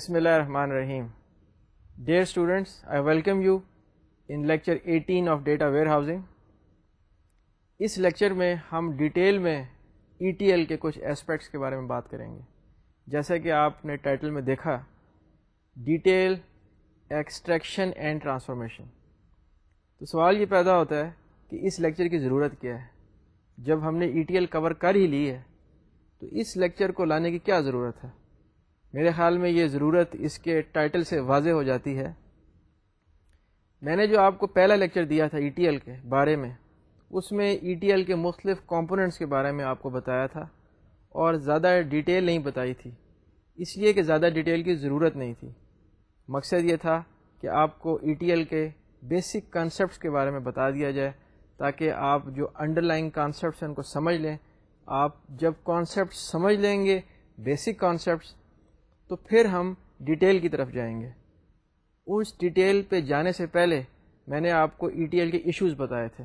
Bismillahirrahmanirrahim. Dear students, I welcome you in lecture 18 of data warehousing. इस lecture में हम detail में ETL के कुछ एस्पेक्ट्स के बारे में बात करेंगे जैसे कि आपने टाइटल में देखा डिटेल एक्सट्रैक्शन एंड ट्रांसफॉर्मेशन तो सवाल ये पैदा होता है कि इस लेक्चर की ज़रूरत क्या है जब हमने ETL कवर कर ही ली है तो इस लेक्चर को लाने की क्या ज़रूरत है मेरे ख्याल में ये ज़रूरत इसके टाइटल से वाज हो जाती है मैंने जो आपको पहला लेक्चर दिया था ई e के बारे में उसमें ई e के मुख्तफ कॉम्पोनेंट्स के बारे में आपको बताया था और ज़्यादा डिटेल नहीं बताई थी इसलिए कि ज़्यादा डिटेल की ज़रूरत नहीं थी मकसद ये था कि आपको ई e के बेसिक कॉन्सेप्ट्स के बारे में बता दिया जाए ताकि आप जो अंडरलाइंग कॉन्सेप्ट हैं उनको समझ लें आप जब कॉन्सेप्ट समझ लेंगे बेसिक कॉन्सेप्ट तो फिर हम डिटेल की तरफ जाएंगे उस डिटेल पे जाने से पहले मैंने आपको ई e के इश्यूज बताए थे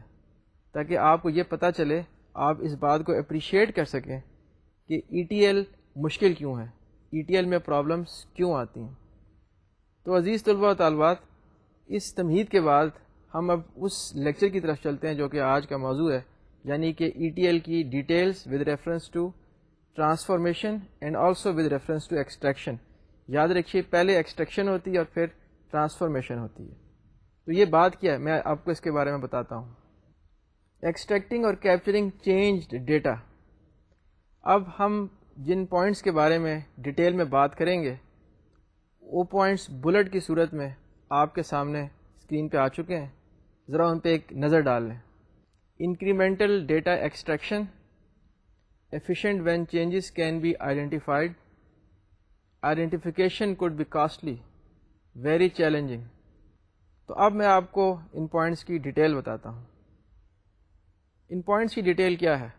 ताकि आपको ये पता चले आप इस बात को अप्रिशिएट कर सकें कि ई e मुश्किल क्यों है ई e में प्रॉब्लम्स क्यों आती हैं तो अज़ीज़ तलबा तलबात इस तमहीद के बाद हम अब उस लेक्चर की तरफ चलते हैं जो कि आज का मौजू है यानी कि ई की details with reference to transformation and also with reference to extraction याद रखिए पहले एक्सट्रैक्शन होती है और फिर ट्रांसफॉर्मेशन होती है तो ये बात क्या है मैं आपको इसके बारे में बताता हूँ एक्सट्रैक्टिंग और कैप्चरिंग चेंज्ड डेटा अब हम जिन पॉइंट्स के बारे में डिटेल में बात करेंगे वो पॉइंट्स बुलेट की सूरत में आपके सामने स्क्रीन पे आ चुके हैं ज़रा उन पर एक नज़र डाल लें incremental data extraction efficient when changes can be identified. Identification could be costly, very challenging. तो अब मैं आपको इन पॉइंट्स की डिटेल बताता हूँ इन पॉइंट्स की डिटेल क्या है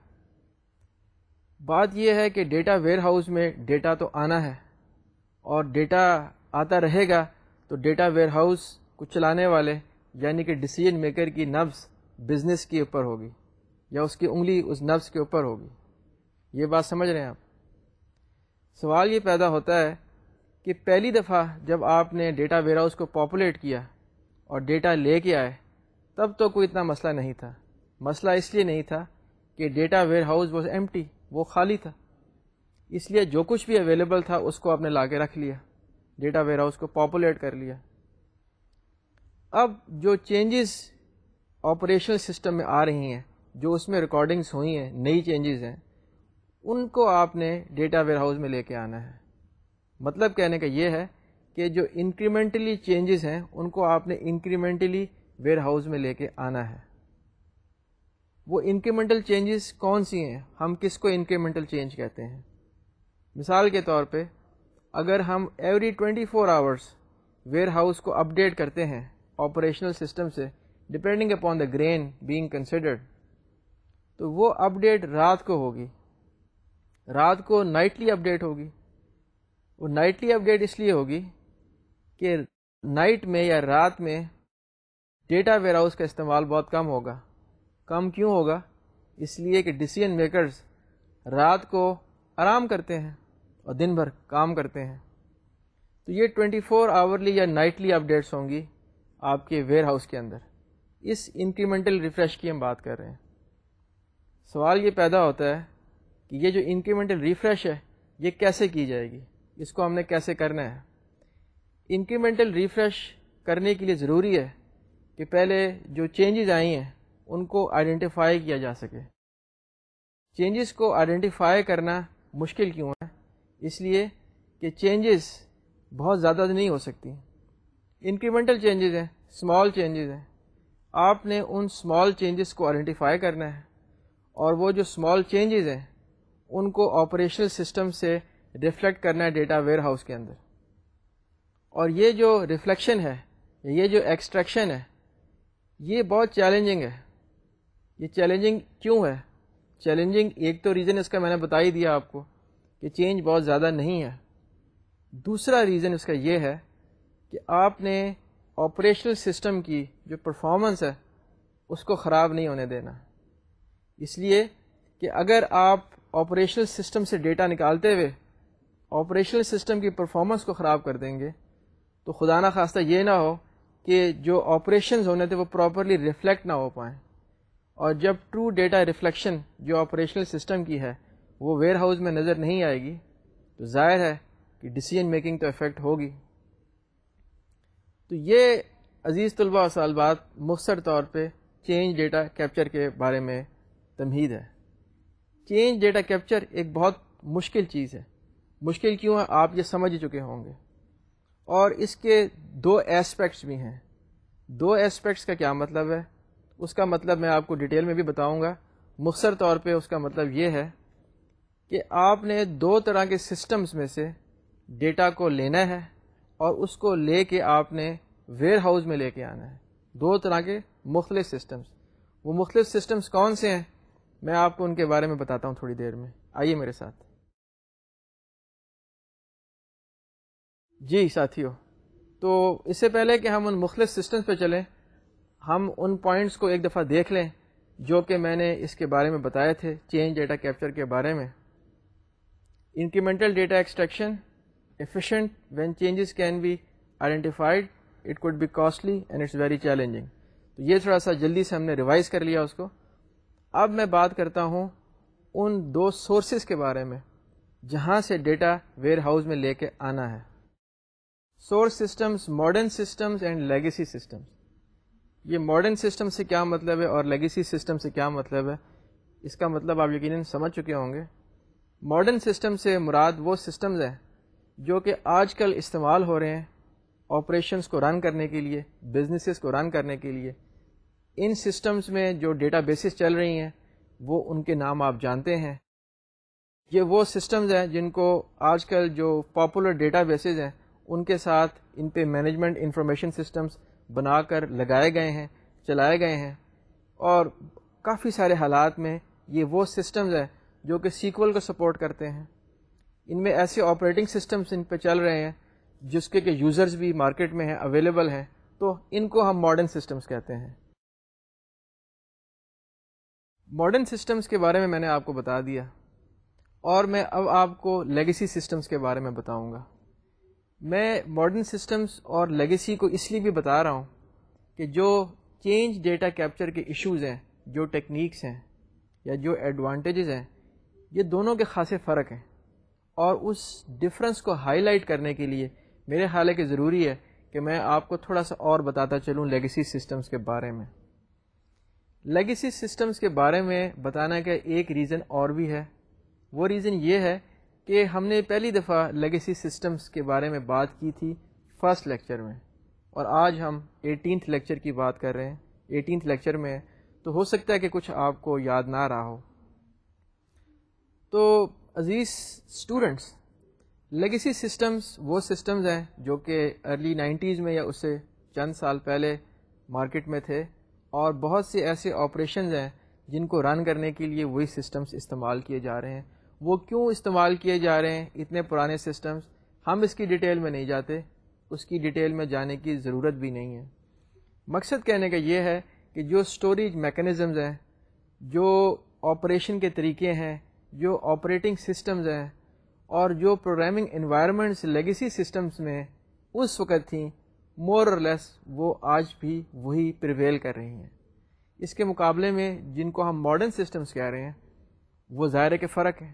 बात यह है कि डेटा वेयर हाउस में डेटा तो आना है और डेटा आता रहेगा तो डेटा वेयर हाउस को चलाने वाले यानी कि डिसीजन मेकर की नब्स बिज़नेस के ऊपर होगी या उसकी उंगली उस नब्स के ऊपर होगी ये बात समझ रहे हैं आप सवाल ये पैदा होता है कि पहली दफ़ा जब आपने डेटा वेयर हाउस को पॉपुलेट किया और डेटा ले के आए तब तो कोई इतना मसला नहीं था मसला इसलिए नहीं था कि डेटा वेयर हाउस वॉज एम वो खाली था इसलिए जो कुछ भी अवेलेबल था उसको आपने ला के रख लिया डेटा वेयर हाउस को पॉपुलेट कर लिया अब जो चेंजेस ऑपरेशनल सिस्टम में आ रही हैं जो उसमें रिकॉर्डिंग्स हुई हैं नई चेंजेस हैं उनको आपने डेटा वेयरहाउस में लेके आना है मतलब कहने का ये है कि जो इंक्रीमेंटली चेंजेस हैं उनको आपने इंक्रीमेंटली वेयरहाउस में लेके आना है वो इंक्रीमेंटल चेंजेस कौन सी हैं हम किसको इंक्रीमेंटल चेंज कहते हैं मिसाल के तौर पे अगर हम every 24 four hours warehouse को अपडेट करते हैं ऑपरेशनल सिस्टम से depending upon the grain being considered तो वो अपडेट रात को होगी रात को नाइटली अपडेट होगी वो नाइटली अपडेट इसलिए होगी कि नाइट में या रात में डेटा वेयरहाउस का इस्तेमाल बहुत कम होगा कम क्यों होगा इसलिए कि डिसीजन मेकर्स रात को आराम करते हैं और दिन भर काम करते हैं तो ये 24 फोर आवरली या नाइटली अपडेट्स होंगी आपके वेयर हाउस के अंदर इस इंक्रीमेंटल रिफ्रेश की हम बात कर रहे हैं सवाल ये पैदा होता है कि ये जो इंक्रीमेंटल रिफ्रेश है ये कैसे की जाएगी इसको हमने कैसे करना है इंक्रीमेंटल रिफ्रेश करने के लिए ज़रूरी है कि पहले जो चेंजेस आई हैं उनको आइडेंटिफाई किया जा सके चेंजेस को आइडेंटिफाई करना मुश्किल क्यों है इसलिए कि चेंजेस बहुत ज़्यादा नहीं हो सकती इंक्रीमेंटल चेंजेस हैं स्मॉल चेंजेस हैं आपने उन स्मॉल चेंजेस को आइडेंटिफाई करना है और वो जो स्मॉल चेंजेस हैं उनको ऑपरेशनल सिस्टम से रिफ्लेक्ट करना है डेटा वेयर हाउस के अंदर और ये जो रिफ्लेक्शन है ये जो एक्सट्रैक्शन है ये बहुत चैलेंजिंग है ये चैलेंजिंग क्यों है चैलेंजिंग एक तो रीज़न इसका मैंने बता ही दिया आपको कि चेंज बहुत ज़्यादा नहीं है दूसरा रीज़न इसका ये है कि आपने ऑपरेशनल सिस्टम की जो परफॉर्मेंस है उसको ख़राब नहीं होने देना इसलिए कि अगर आप ऑपरेशनल सिस्टम से डेटा निकालते हुए ऑपरेशनल सिस्टम की परफॉर्मेंस को ख़राब कर देंगे तो खुदा ना खास्ता ये ना हो कि जो ऑपरेशन होने थे वो प्रॉपरली रिफ्लेक्ट ना हो पाएँ और जब ट्रू डेटा रिफ्लेक्शन जो ऑपरेशनल सिस्टम की है वो वेयर हाउस में नज़र नहीं आएगी तो जाहिर है कि डिसीजन मेकिंग तो इफ़ेक्ट होगी तो ये अज़ीज़ तलबा साल बाद मुख्तर तौर पर चेंज डेटा कैप्चर के बारे में तमहीद है चेंज डेटा कैप्चर एक बहुत मुश्किल चीज़ है मुश्किल क्यों है आप ये समझ ही चुके होंगे और इसके दो एस्पेक्ट्स भी हैं दो एस्पेक्ट्स का क्या मतलब है उसका मतलब मैं आपको डिटेल में भी बताऊंगा मुख्तर तौर पे उसका मतलब ये है कि आपने दो तरह के सिस्टम्स में से डेटा को लेना है और उसको ले के आपने वेयर हाउस में लेके आना है दो तरह के मुख्तलिफ सिस्टम्स वो मुख्तलिफ सिस्टम्स कौन से हैं मैं आपको उनके बारे में बताता हूँ थोड़ी देर में आइए मेरे साथ जी साथियों तो इससे पहले कि हम उन मुख्तलिफ सिस्टम्स पे चलें हम उन पॉइंट्स को एक दफ़ा देख लें जो कि मैंने इसके बारे में बताए थे चेंज डेटा कैप्चर के बारे में incremental data extraction efficient when changes can be identified it could be costly and it's very challenging तो ये थोड़ा सा जल्दी से हमने रिवाइज कर लिया उसको अब मैं बात करता हूँ उन दो सोर्सेज के बारे में जहाँ से डेटा वेयर हाउस में लेके आना है source systems modern systems and legacy systems ये मॉडर्न सिस्टम से क्या मतलब है और लेगेसी सिस्टम से क्या मतलब है इसका मतलब आप यकीन समझ चुके होंगे मॉडर्न सिस्टम से मुराद वो सिस्टम्स हैं जो कि आजकल इस्तेमाल हो रहे हैं ऑपरेशंस को रन करने के लिए बिजनेसेस को रन करने के लिए इन सिस्टम्स में जो डेटा बेसिस चल रही हैं वो उनके नाम आप जानते हैं ये वो सिस्टम्स हैं जिनको आजकल जो पॉपुलर डेटा बेसिस हैं उनके साथ इन पे मैनेजमेंट इंफॉर्मेशन सिस्टम्स बनाकर लगाए गए हैं चलाए गए हैं और काफ़ी सारे हालात में ये वो सिस्टम्स हैं जो कि सीक्वल को सपोर्ट करते हैं इनमें ऐसे ऑपरेटिंग सिस्टम्स इन पर चल रहे हैं जिसके के यूज़र्स भी मार्केट में हैं अवेलेबल हैं तो इनको हम मॉडर्न सिस्टम्स कहते हैं मॉडर्न सिस्टम्स के बारे में मैंने आपको बता दिया और मैं अब आपको लेगेसी सिस्टम्स के बारे में बताऊंगा मैं मॉडर्न सिस्टम्स और लेगेसी को इसलिए भी बता रहा हूँ कि जो चेंज डेटा कैप्चर के इश्यूज हैं जो टेक्निक्स हैं या जो एडवांटेजेस हैं ये दोनों के खासे फ़र्क हैं और उस डिफरेंस को हाईलाइट करने के लिए मेरे ख्याल है कि ज़रूरी है कि मैं आपको थोड़ा सा और बताता चलूँ लेगेसी सिस्टम्स के बारे में लेगेसी सिस्टम्स के बारे में बताना का एक रीज़न और भी है वो रीज़न ये है कि हमने पहली दफ़ा लेगेसी सिस्टम्स के बारे में बात की थी फर्स्ट लेक्चर में और आज हम एटीन लेक्चर की बात कर रहे हैं एटीन लेक्चर में तो हो सकता है कि कुछ आपको याद ना रहा हो तो अज़ीज़ स्टूडेंट्स लेगेसी सिस्टम्स वो सिस्टम्स हैं जो कि अर्ली नाइन्टीज़ में या उससे चंद साल पहले मार्केट में थे और बहुत से ऐसे ऑपरेशन हैं जिनको रन करने के लिए वही सिस्टम्स इस्तेमाल किए जा रहे हैं वो क्यों इस्तेमाल किए जा रहे हैं इतने पुराने सिस्टम्स हम इसकी डिटेल में नहीं जाते उसकी डिटेल में जाने की ज़रूरत भी नहीं है मकसद कहने का ये है कि जो स्टोरेज मेकनिज़म्स हैं जो ऑपरेशन के तरीके हैं जो ऑपरेटिंग सिस्टम्स हैं और जो प्रोग्रामिंग इन्वायरमेंट्स लेगेसी सिस्टम्स में उस वक़्त थी मोर और लेस वो आज भी वही प्रिवेल कर रही हैं इसके मुकाबले में जिनको हम मॉडर्न सिस्टम्स कह रहे हैं वो ज़ाहिर के फ़र्क है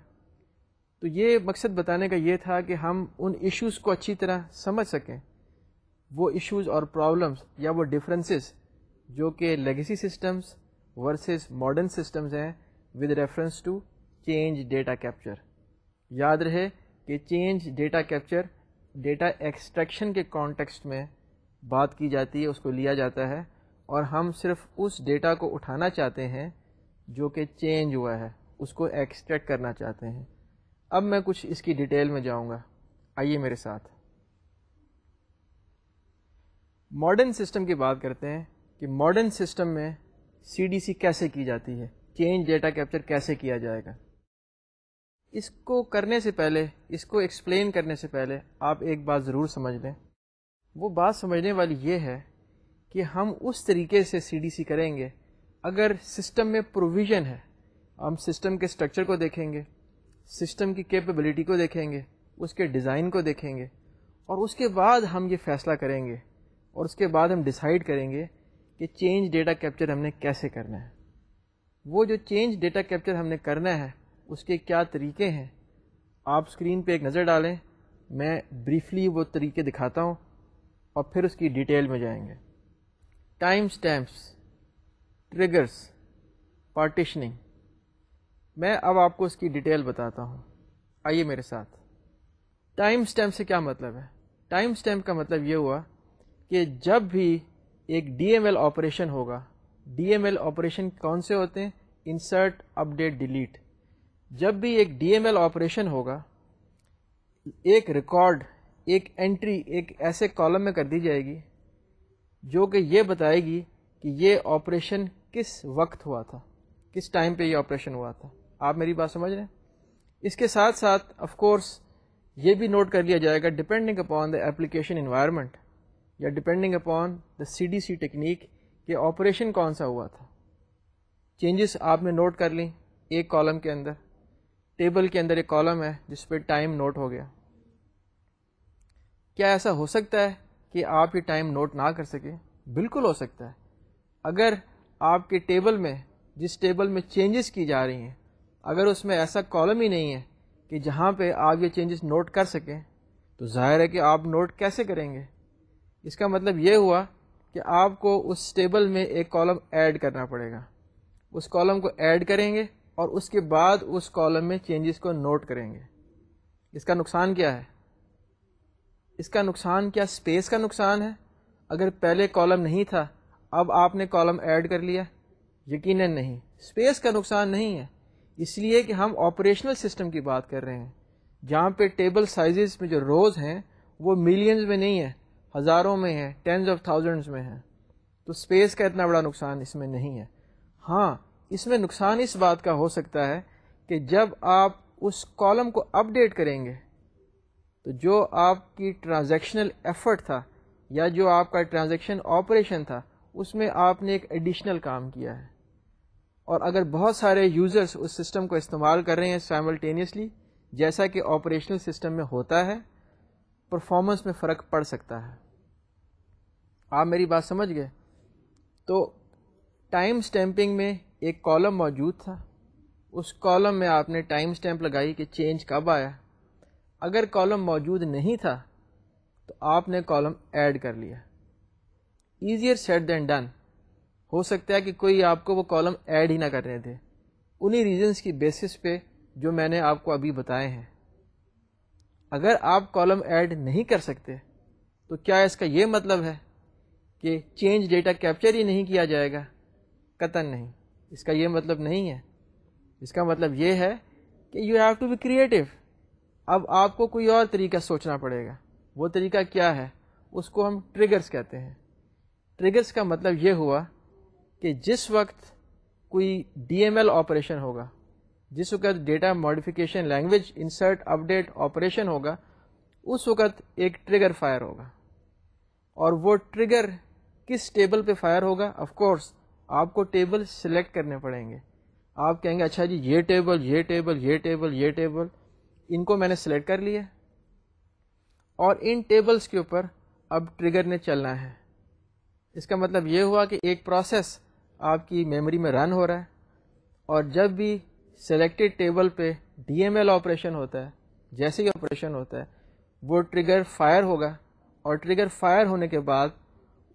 तो ये मकसद बताने का ये था कि हम उन इश्यूज़ को अच्छी तरह समझ सकें वो इश्यूज़ और प्रॉब्लम्स या वो डिफरेंसेस जो कि legacy systems versus modern systems हैं with reference to change data capture याद रहे कि change data capture data extraction के कॉन्टेक्स्ट में बात की जाती है उसको लिया जाता है और हम सिर्फ उस डेटा को उठाना चाहते हैं जो कि चेंज हुआ है उसको एक्सट्रैक्ट करना चाहते हैं अब मैं कुछ इसकी डिटेल में जाऊंगा आइए मेरे साथ मॉडर्न सिस्टम की बात करते हैं कि मॉडर्न सिस्टम में सीडीसी कैसे की जाती है चेंज डेटा कैप्चर कैसे किया जाएगा इसको करने से पहले इसको एक्सप्लेन करने से पहले आप एक बात ज़रूर समझ लें वो बात समझने वाली ये है कि हम उस तरीके से सीडीसी करेंगे अगर सिस्टम में प्रोविज़न है हम सिस्टम के स्ट्रक्चर को देखेंगे सिस्टम की कैपेबिलिटी को देखेंगे उसके डिज़ाइन को देखेंगे और उसके बाद हम ये फैसला करेंगे और उसके बाद हम डिसाइड करेंगे कि चेंज डेटा कैप्चर हमने कैसे करना है वो जो चेंज डेटा कैप्चर हमने करना है उसके क्या तरीके हैं आप स्क्रीन पे एक नज़र डालें मैं ब्रीफली वो तरीके दिखाता हूँ और फिर उसकी डिटेल में जाएंगे टाइम स्टैम्प्स ट्रिगर्स पार्टिशनिंग मैं अब आपको इसकी डिटेल बताता हूँ आइए मेरे साथ टाइम स्टैम्प से क्या मतलब है टाइम स्टैम्प का मतलब ये हुआ कि जब भी एक डीएमएल ऑपरेशन होगा डीएमएल ऑपरेशन कौन से होते हैं इंसर्ट अपडेट डिलीट जब भी एक डीएमएल ऑपरेशन होगा एक रिकॉर्ड एक एंट्री एक ऐसे कॉलम में कर दी जाएगी जो कि ये बताएगी कि ये ऑपरेशन किस वक्त हुआ था किस टाइम पे ये ऑपरेशन हुआ था आप मेरी बात समझ रहे हैं इसके साथ साथ ऑफ कोर्स ये भी नोट कर लिया जाएगा depending upon the application environment या depending upon the C D C technique कि ऑपरेशन कौन सा हुआ था चेंजेस आपने नोट कर ली एक कॉलम के अंदर टेबल के अंदर एक कॉलम है जिस पर टाइम नोट हो गया क्या ऐसा हो सकता है कि आप ये टाइम नोट ना कर सकें बिल्कुल हो सकता है अगर आपके टेबल में जिस टेबल में चेंजेस की जा रही हैं अगर उसमें ऐसा कॉलम ही नहीं है कि जहाँ पे आप ये चेंजेस नोट कर सकें तो जाहिर है कि आप नोट कैसे करेंगे इसका मतलब ये हुआ कि आपको उस टेबल में एक कॉलम ऐड करना पड़ेगा उस कॉलम को ऐड करेंगे और उसके बाद उस कॉलम में चेंजेस को नोट करेंगे इसका नुकसान क्या है इसका नुकसान क्या स्पेस का नुकसान है अगर पहले कॉलम नहीं था अब आपने कॉलम ऐड कर लिया यकीनन नहीं स्पेस का नुकसान नहीं है इसलिए कि हम ऑपरेशनल सिस्टम की बात कर रहे हैं जहाँ पे टेबल साइजेस में जो रोज़ हैं वो मिलियंस में नहीं है हज़ारों में है टेंस ऑफ थाउजेंड्स में है तो स्पेस का इतना बड़ा नुकसान इसमें नहीं है हाँ इसमें नुकसान इस बात का हो सकता है कि जब आप उस कॉलम को अपडेट करेंगे तो जो आपकी ट्रांजैक्शनल एफर्ट था या जो आपका ट्रांजैक्शन ऑपरेशन था उसमें आपने एक एडिशनल काम किया है और अगर बहुत सारे यूज़र्स उस सिस्टम को इस्तेमाल कर रहे हैं साइमल्टेनियसली जैसा कि ऑपरेशनल सिस्टम में होता है परफॉर्मेंस में फ़र्क पड़ सकता है आप मेरी बात समझ गए तो टाइम स्टैम्पिंग में एक कॉलम मौजूद था उस कॉलम में आपने टाइम स्टैम्प लगाई कि चेंज कब आया अगर कॉलम मौजूद नहीं था तो आपने कॉलम ऐड कर लिया ईजियर सेट देन डन हो सकता है कि कोई आपको वो कॉलम ऐड ही ना करने दे उन्हीं रीजंस की बेसिस पे जो मैंने आपको अभी बताए हैं अगर आप कॉलम ऐड नहीं कर सकते तो क्या इसका ये मतलब है कि चेंज डेटा कैप्चर ही नहीं किया जाएगा कतन नहीं इसका ये मतलब नहीं है इसका मतलब ये है कि you have to be creative अब आपको कोई और तरीका सोचना पड़ेगा वो तरीका क्या है उसको हम ट्रिगर्स कहते हैं ट्रिगर्स का मतलब ये हुआ कि जिस वक्त कोई डीएमएल ऑपरेशन होगा जिस वक्त data modification language insert update operation होगा उस वक्त एक ट्रिगर फायर होगा और वो ट्रिगर किस टेबल पे फायर होगा ऑफ कोर्स आपको टेबल सिलेक्ट करने पड़ेंगे आप कहेंगे अच्छा जी ये टेबल ये टेबल ये टेबल ये टेबल इनको मैंने सेलेक्ट कर लिया और इन टेबल्स के ऊपर अब ट्रिगर ने चलना है इसका मतलब ये हुआ कि एक प्रोसेस आपकी मेमोरी में रन हो रहा है और जब भी सेलेक्टेड टेबल पे डीएमएल ऑपरेशन होता है जैसे ही ऑपरेशन होता है वो ट्रिगर फायर होगा और ट्रिगर फायर होने के बाद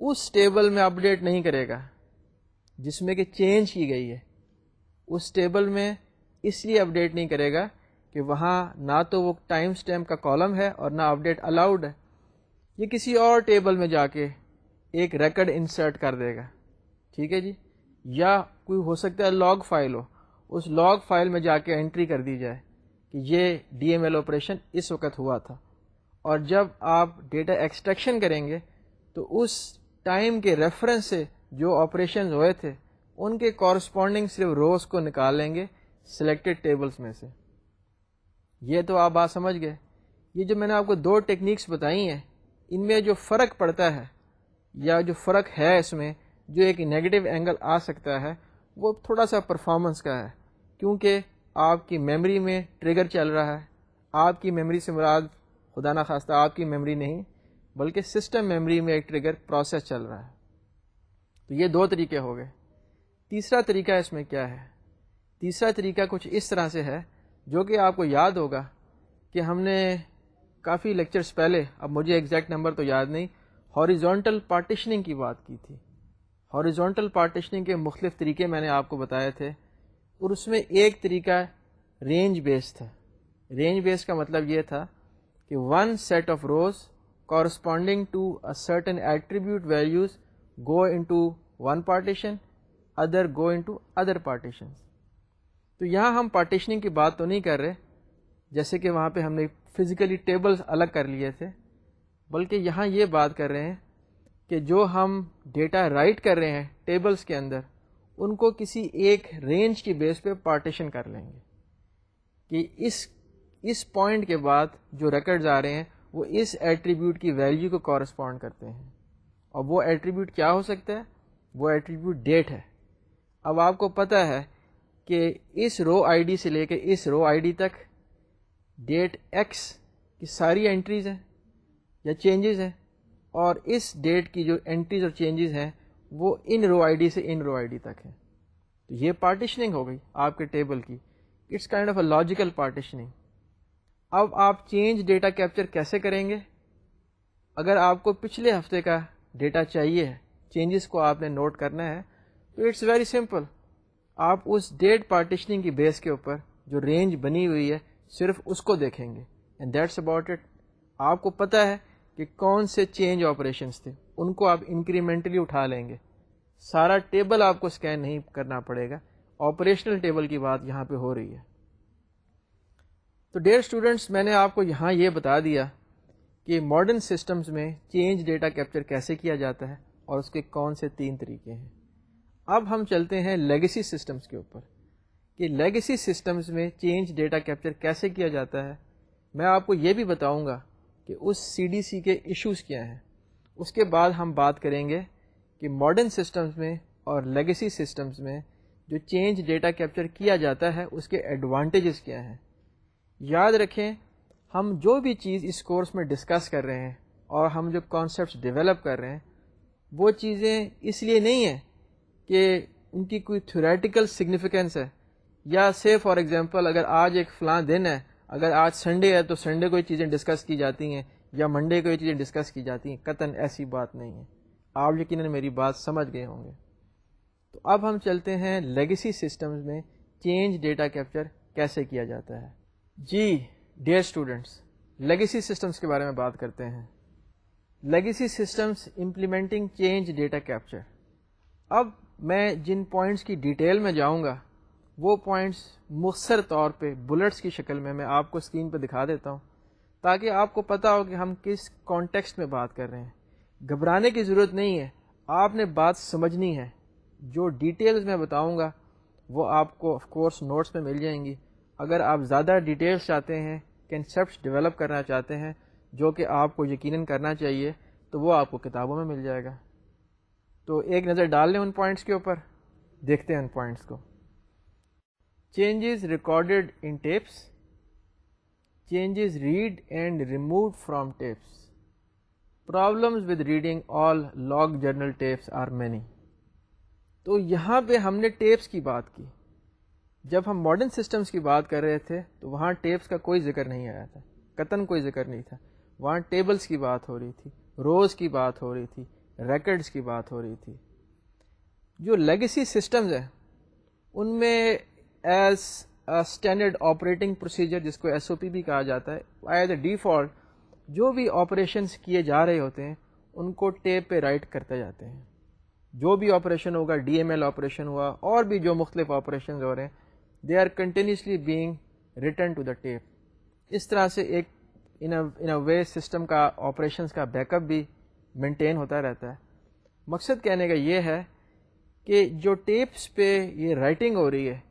उस टेबल में अपडेट नहीं करेगा जिसमें कि चेंज की गई है उस टेबल में इसलिए अपडेट नहीं करेगा कि वहाँ ना तो वो टाइम स्टैम्प का कॉलम है और ना अपडेट अलाउड है ये किसी और टेबल में जाके एक रिकॉर्ड इंसर्ट कर देगा ठीक है जी या कोई हो सकता है लॉग फाइल हो उस लॉग फाइल में जाके एंट्री कर दी जाए कि ये डीएमएल ऑपरेशन इस वक्त हुआ था और जब आप डेटा एक्सट्रैक्शन करेंगे तो उस टाइम के रेफरेंस से जो ऑपरेशन हुए थे उनके कॉरस्पॉन्डिंग सिर्फ रोज को निकालेंगे सिलेक्टेड टेबल्स में से ये तो आप बात समझ गए ये जो मैंने आपको दो टेक्निक्स बताई हैं इनमें जो फ़र्क पड़ता है या जो फ़र्क है इसमें जो एक नेगेटिव एंगल आ सकता है वो थोड़ा सा परफॉर्मेंस का है क्योंकि आपकी मेमोरी में ट्रिगर चल रहा है आपकी मेमोरी से मुराद खुदा ना खास्ता आपकी मेमोरी नहीं बल्कि सिस्टम मेमोरी में एक ट्रिगर प्रोसेस चल रहा है तो ये दो तरीके हो गए तीसरा तरीका इसमें क्या है तीसरा तरीका कुछ इस तरह से है जो कि आपको याद होगा कि हमने काफ़ी लेक्चर्स पहले अब मुझे एग्जैक्ट नंबर तो याद नहीं हॉरिजॉन्टल पार्टिशनिंग की बात की थी हॉरिजॉन्टल पार्टिशनिंग के मुख्तफ तरीके मैंने आपको बताए थे और उसमें एक तरीका रेंज बेस था रेंज बेस का मतलब ये था कि one set of rows corresponding to a certain attribute values go into one partition other go into other partitions तो यहाँ हम पार्टीशनिंग की बात तो नहीं कर रहे जैसे कि वहाँ पे हमने फिज़िकली टेबल्स अलग कर लिए थे बल्कि यहाँ ये बात कर रहे हैं कि जो हम डेटा राइट कर रहे हैं टेबल्स के अंदर उनको किसी एक रेंज की बेस पे पार्टीशन कर लेंगे कि इस इस पॉइंट के बाद जो रिकॉर्ड्स आ रहे हैं वो इस एट्रीब्यूट की वैल्यू को कॉरस्पॉन्ड करते हैं और वो एट्रीब्यूट क्या हो सकता है वो एट्रीब्यूट डेट है अब आपको पता है कि इस रो आईडी से लेके इस रो आईडी तक डेट एक्स की सारी एंट्रीज़ हैं या चेंजेस हैं और इस डेट की जो एंट्रीज और चेंजेस हैं वो इन रो आईडी से इन रो आईडी तक है तो ये पार्टिशनिंग हो गई आपके टेबल की it's kind of a logical partitioning अब आप चेंज डेटा कैप्चर कैसे करेंगे अगर आपको पिछले हफ्ते का डेटा चाहिए चेंजेस को आपने नोट करना है तो इट्स वेरी सिंपल आप उस डेट पार्टिशनिंग की बेस के ऊपर जो रेंज बनी हुई है सिर्फ उसको देखेंगे एंड दैट्स अबाउट इट आपको पता है कि कौन से चेंज ऑपरेशन थे उनको आप इंक्रीमेंटली उठा लेंगे सारा टेबल आपको स्कैन नहीं करना पड़ेगा ऑपरेशनल टेबल की बात यहाँ पे हो रही है तो डेयर स्टूडेंट्स मैंने आपको यहाँ ये बता दिया कि मॉडर्न सिस्टम्स में चेंज डेटा कैप्चर कैसे किया जाता है और उसके कौन से तीन तरीके हैं अब हम चलते हैं लेगेसी सिस्टम्स के ऊपर कि लेगेसी सिस्टम्स में चेंज डेटा कैप्चर कैसे किया जाता है मैं आपको ये भी बताऊंगा कि उस सीडीसी के इश्यूज क्या हैं उसके बाद हम बात करेंगे कि मॉडर्न सिस्टम्स में और लेगेसी सिस्टम्स में जो चेंज डेटा कैप्चर किया जाता है उसके एडवांटेजेस क्या हैं याद रखें हम जो भी चीज़ इस कोर्स में डिस्कस कर रहे हैं और हम जो कॉन्सेप्ट डेवलप कर रहे हैं वो चीज़ें इसलिए नहीं हैं कि उनकी कोई थ्योरेटिकल सिग्निफिकेंस है या से फॉर एग्जांपल अगर आज एक फ़लाँ दिन है अगर आज संडे है तो संडे को ये चीज़ें डिस्कस की जाती हैं या मंडे को ये चीज़ें डिस्कस की जाती हैं कतन ऐसी बात नहीं है आप यकीन मेरी बात समझ गए होंगे तो अब हम चलते हैं लेगेसी सिस्टम्स में चेंज डेटा कैप्चर कैसे किया जाता है जी डियर स्टूडेंट्स लेगेसी सिस्टम्स के बारे में बात करते हैं legacy systems implementing change data capture अब मैं जिन पॉइंट्स की डिटेल में जाऊंगा वो पॉइंट्स मुखसर तौर पे बुलेट्स की शक्ल में मैं आपको स्क्रीन पर दिखा देता हूँ ताकि आपको पता हो कि हम किस कॉन्टेक्स्ट में बात कर रहे हैं घबराने की ज़रूरत नहीं है आपने बात समझनी है जो डिटेल्स मैं बताऊंगा वो आपको ऑफ कोर्स नोट्स में मिल जाएंगी अगर आप ज़्यादा डिटेल्स चाहते हैं कंसेप्ट डेवलप करना चाहते हैं जो कि आपको यकीनन करना चाहिए तो वो आपको किताबों में मिल जाएगा तो एक नज़र डाल लें उन पॉइंट्स के ऊपर देखते हैं उन पॉइंट्स को changes recorded in tapes changes read and removed from tapes problems with reading all log journal tapes are many तो यहाँ पे हमने टेप्स की बात की जब हम मॉडर्न सिस्टम्स की बात कर रहे थे तो वहाँ टेप्स का कोई जिक्र नहीं आया था कतन कोई जिक्र नहीं था वहाँ टेबल्स की बात हो रही थी रोज़ की बात हो रही थी रिकॉर्ड्स की बात हो रही थी जो लेगेसी सिस्टम्स हैं उनमें एज स्टैंडर्ड ऑपरेटिंग प्रोसीजर जिसको एस भी कहा जाता है बाय द डिफ़ॉल्ट जो भी ऑपरेशंस किए जा रहे होते हैं उनको टेप पे राइट करते जाते हैं जो भी ऑपरेशन होगा डीएमएल ऑपरेशन हुआ और भी जो मुख्तफ ऑपरेशन हो रहे हैं they are continuously being written to the tape इस तरह से एक in in a way system का ऑपरेशंस का बैकअप भी मेंटेन होता रहता है मकसद कहने का ये है कि जो टेप्स पे ये राइटिंग हो रही है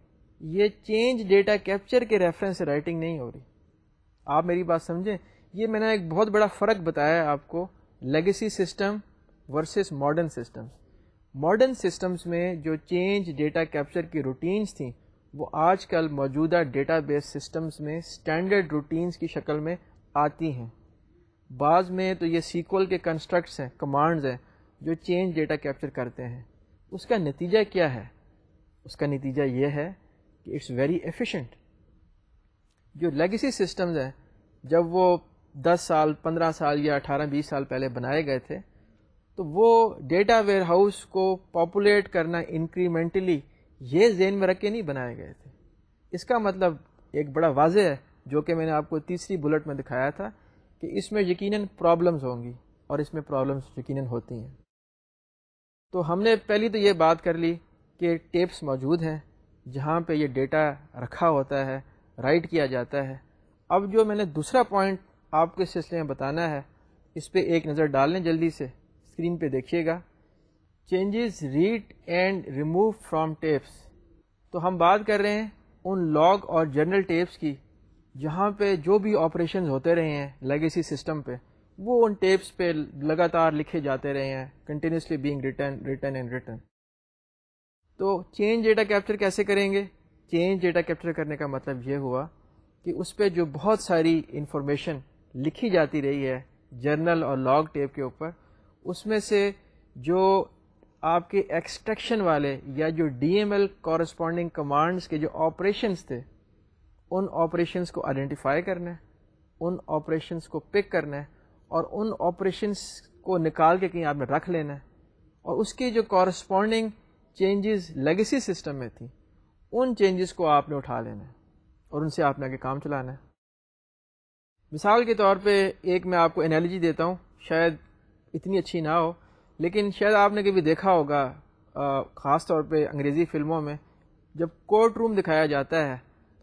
ये चेंज डेटा कैप्चर के रेफरेंस से राइटिंग नहीं हो रही आप मेरी बात समझें ये मैंने एक बहुत बड़ा फ़र्क बताया है आपको legacy system versus modern systems modern systems में जो चेंज डेटा कैप्चर की रूटीन्स थी वो आजकल मौजूदा डेटाबेस सिस्टम्स में स्टैंडर्ड रूटीन्स की शक्ल में आती हैं बाज़ में तो ये सीक्वल के कंस्ट्रक्ट्स हैं कमांड्स हैं जो चेंज डेटा कैप्चर करते हैं उसका नतीजा क्या है उसका नतीजा ये है कि इट्स वेरी एफिशिएंट जो लेगेसी सिस्टम्स हैं जब वो 10 साल 15 साल या 18-20 साल पहले बनाए गए थे तो वो डेटा वेयर हाउस को पॉपुलेट करना इंक्रीमेंटली ये जेन में रख के नहीं बनाए गए थे इसका मतलब एक बड़ा वाज है जो कि मैंने आपको तीसरी बुलेट में दिखाया था कि इसमें यकीन प्रॉब्लम्स होंगी और इसमें प्रॉब्लम्स यकीन होती हैं तो हमने पहली तो ये बात कर ली कि टेप्स मौजूद हैं जहाँ पे ये डेटा रखा होता है राइट किया जाता है अब जो मैंने दूसरा पॉइंट आपके सिलसिले में बताना है इस पर एक नज़र डाल लें जल्दी से स्क्रीन पे देखिएगा changes read and remove from tapes तो हम बात कर रहे हैं उन लॉग और जर्नल टेप्स की जहाँ पे जो भी ऑपरेशन होते रहे हैं लेगेसी सिस्टम पे वो उन टेप्स पे लगातार लिखे जाते रहे हैं continuously being written written and written तो चेंज डेटा कैप्चर कैसे करेंगे चेंज डेटा कैप्चर करने का मतलब ये हुआ कि उस पर जो बहुत सारी इन्फॉर्मेशन लिखी जाती रही है जर्नल और लॉग टेप के ऊपर उसमें से जो आपके एक्सट्रैक्शन वाले या जो D M L corresponding commands के जो ऑपरेशंस थे उन ऑपरेशंस को आइडेंटिफाई करना है उन ऑपरेशंस को पिक करना है और उन ऑपरेशंस को निकाल के कहीं आपने रख लेना है और उसकी जो कॉरस्पॉन्डिंग चेंजेस लेगेसी सिस्टम में थी उन चेंजेस को आपने उठा लेना है और उनसे आपने आगे काम चलाना है मिसाल के तौर पे एक मैं आपको एनालॉजी देता हूँ शायद इतनी अच्छी ना हो लेकिन शायद आपने कभी देखा होगा ख़ास तौर पे अंग्रेज़ी फिल्मों में जब कोर्ट रूम दिखाया जाता है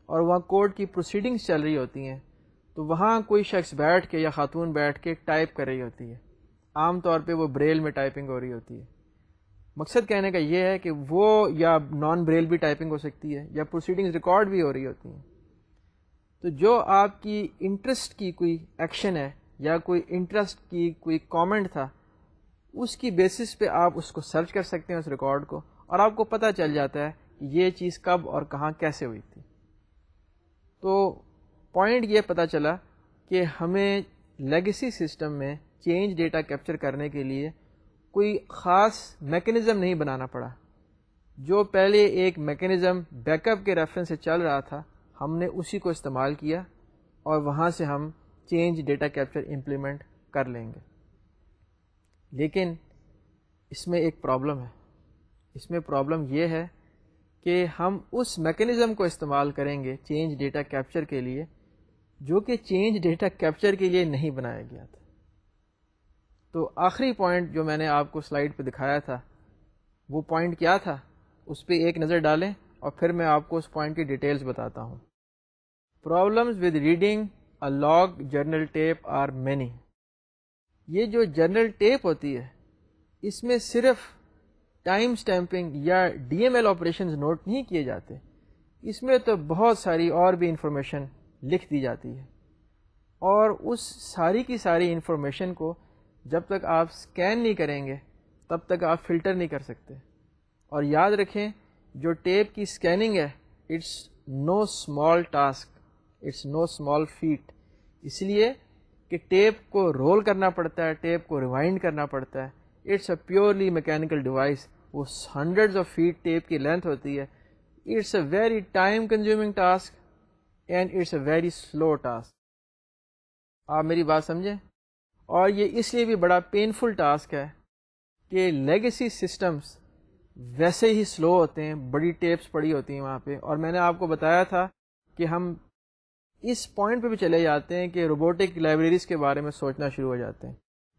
और वहाँ कोर्ट की प्रोसीडिंग्स चल रही होती हैं तो वहाँ कोई शख्स बैठ के या खातून बैठ के टाइप कर रही होती है आम तौर पे वो ब्रेल में टाइपिंग हो रही होती है मकसद कहने का ये है कि वो या नॉन ब्रेल भी टाइपिंग हो सकती है या प्रोसीडिंग्स रिकॉर्ड भी हो रही होती हैं तो जो आपकी इंटरेस्ट की कोई एक्शन है या कोई इंटरेस्ट की कोई कमेंट था उसकी बेसिस पे आप उसको सर्च कर सकते हैं उस रिकॉर्ड को और आपको पता चल जाता है कि ये चीज़ कब और कहाँ कैसे हुई थी तो पॉइंट ये पता चला कि हमें लेगेसी सिस्टम में चेंज डेटा कैप्चर करने के लिए कोई ख़ास मैकेनिज़्म नहीं बनाना पड़ा जो पहले एक मैकेनिज़्म बैकअप के रेफरेंस से चल रहा था हमने उसी को इस्तेमाल किया और वहाँ से हम चेंज डेटा कैप्चर इम्प्लीमेंट कर लेंगे लेकिन इसमें एक प्रॉब्लम है इसमें प्रॉब्लम यह है कि हम उस मैकेनिज़्म को इस्तेमाल करेंगे चेंज डेटा कैप्चर के लिए जो कि चेंज डेटा कैप्चर के लिए नहीं बनाया गया था तो आखिरी पॉइंट जो मैंने आपको स्लाइड पर दिखाया था वो पॉइंट क्या था उस पर एक नज़र डालें और फिर मैं आपको उस पॉइंट की डिटेल्स बताता हूँ problems with reading a log journal tape are many ये जो जर्नल टेप होती है इसमें सिर्फ टाइम स्टैंपिंग या डीएमएल ऑपरेशंस नोट नहीं किए जाते इसमें तो बहुत सारी और भी इंफॉर्मेशन लिख दी जाती है और उस सारी की सारी इन्फॉर्मेशन को जब तक आप स्कैन नहीं करेंगे तब तक आप फिल्टर नहीं कर सकते और याद रखें जो टेप की स्कैनिंग है it's no small task it's no small feat इसलिए कि टेप को रोल करना पड़ता है टेप को रिवाइंड करना पड़ता है it's a purely mechanical device वो हंड्रेड्स ऑफ फीट टेप की लेंथ होती है it's a very time consuming task and it's a very slow task आप मेरी बात समझें और ये इसलिए भी बड़ा पेनफुल टास्क है कि लेगेसी सिस्टम्स वैसे ही स्लो होते हैं बड़ी टेप्स पड़ी होती हैं वहाँ पे और मैंने आपको बताया था कि हम इस पॉइंट पे भी चले जाते हैं कि रोबोटिक लाइब्रेरीज़ के बारे में सोचना शुरू हो जाते हैं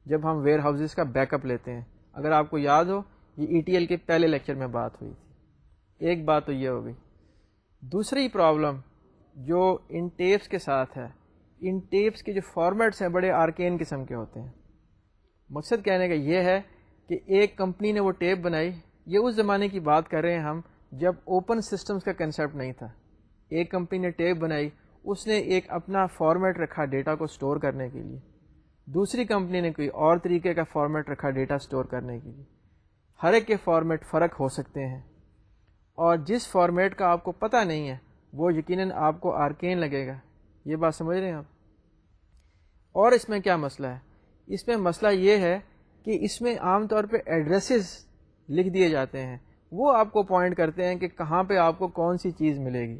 जब हम वेयर हाउसेज़ का बैकअप लेते हैं अगर आपको याद हो ये ई e के पहले लेक्चर में बात हुई थी एक बात तो ये हो गई दूसरी प्रॉब्लम जो इन टेप्स के साथ है इन टेप्स के जो फॉर्मेट्स हैं बड़े आर्केन किस्म के होते हैं मकसद कहने का ये है कि एक कंपनी ने वो टेप बनाई ये उस ज़माने की बात कर रहे हैं हम जब ओपन सिस्टम्स का कंसेप्ट नहीं था एक कंपनी ने टेप बनाई उसने एक अपना फॉर्मेट रखा डेटा को स्टोर करने के लिए दूसरी कंपनी ने कोई और तरीके का फॉर्मेट रखा डेटा स्टोर करने के लिए हर एक के फॉर्मेट फ़र्क हो सकते हैं और जिस फॉर्मेट का आपको पता नहीं है वो यकीनन आपको आर्केन लगेगा ये बात समझ रहे हैं आप और इसमें क्या मसला है इसमें मसला ये है कि इसमें आम तौर पे एड्रेसेस लिख दिए जाते हैं वो आपको पॉइंट करते हैं कि कहाँ पे आपको कौन सी चीज़ मिलेगी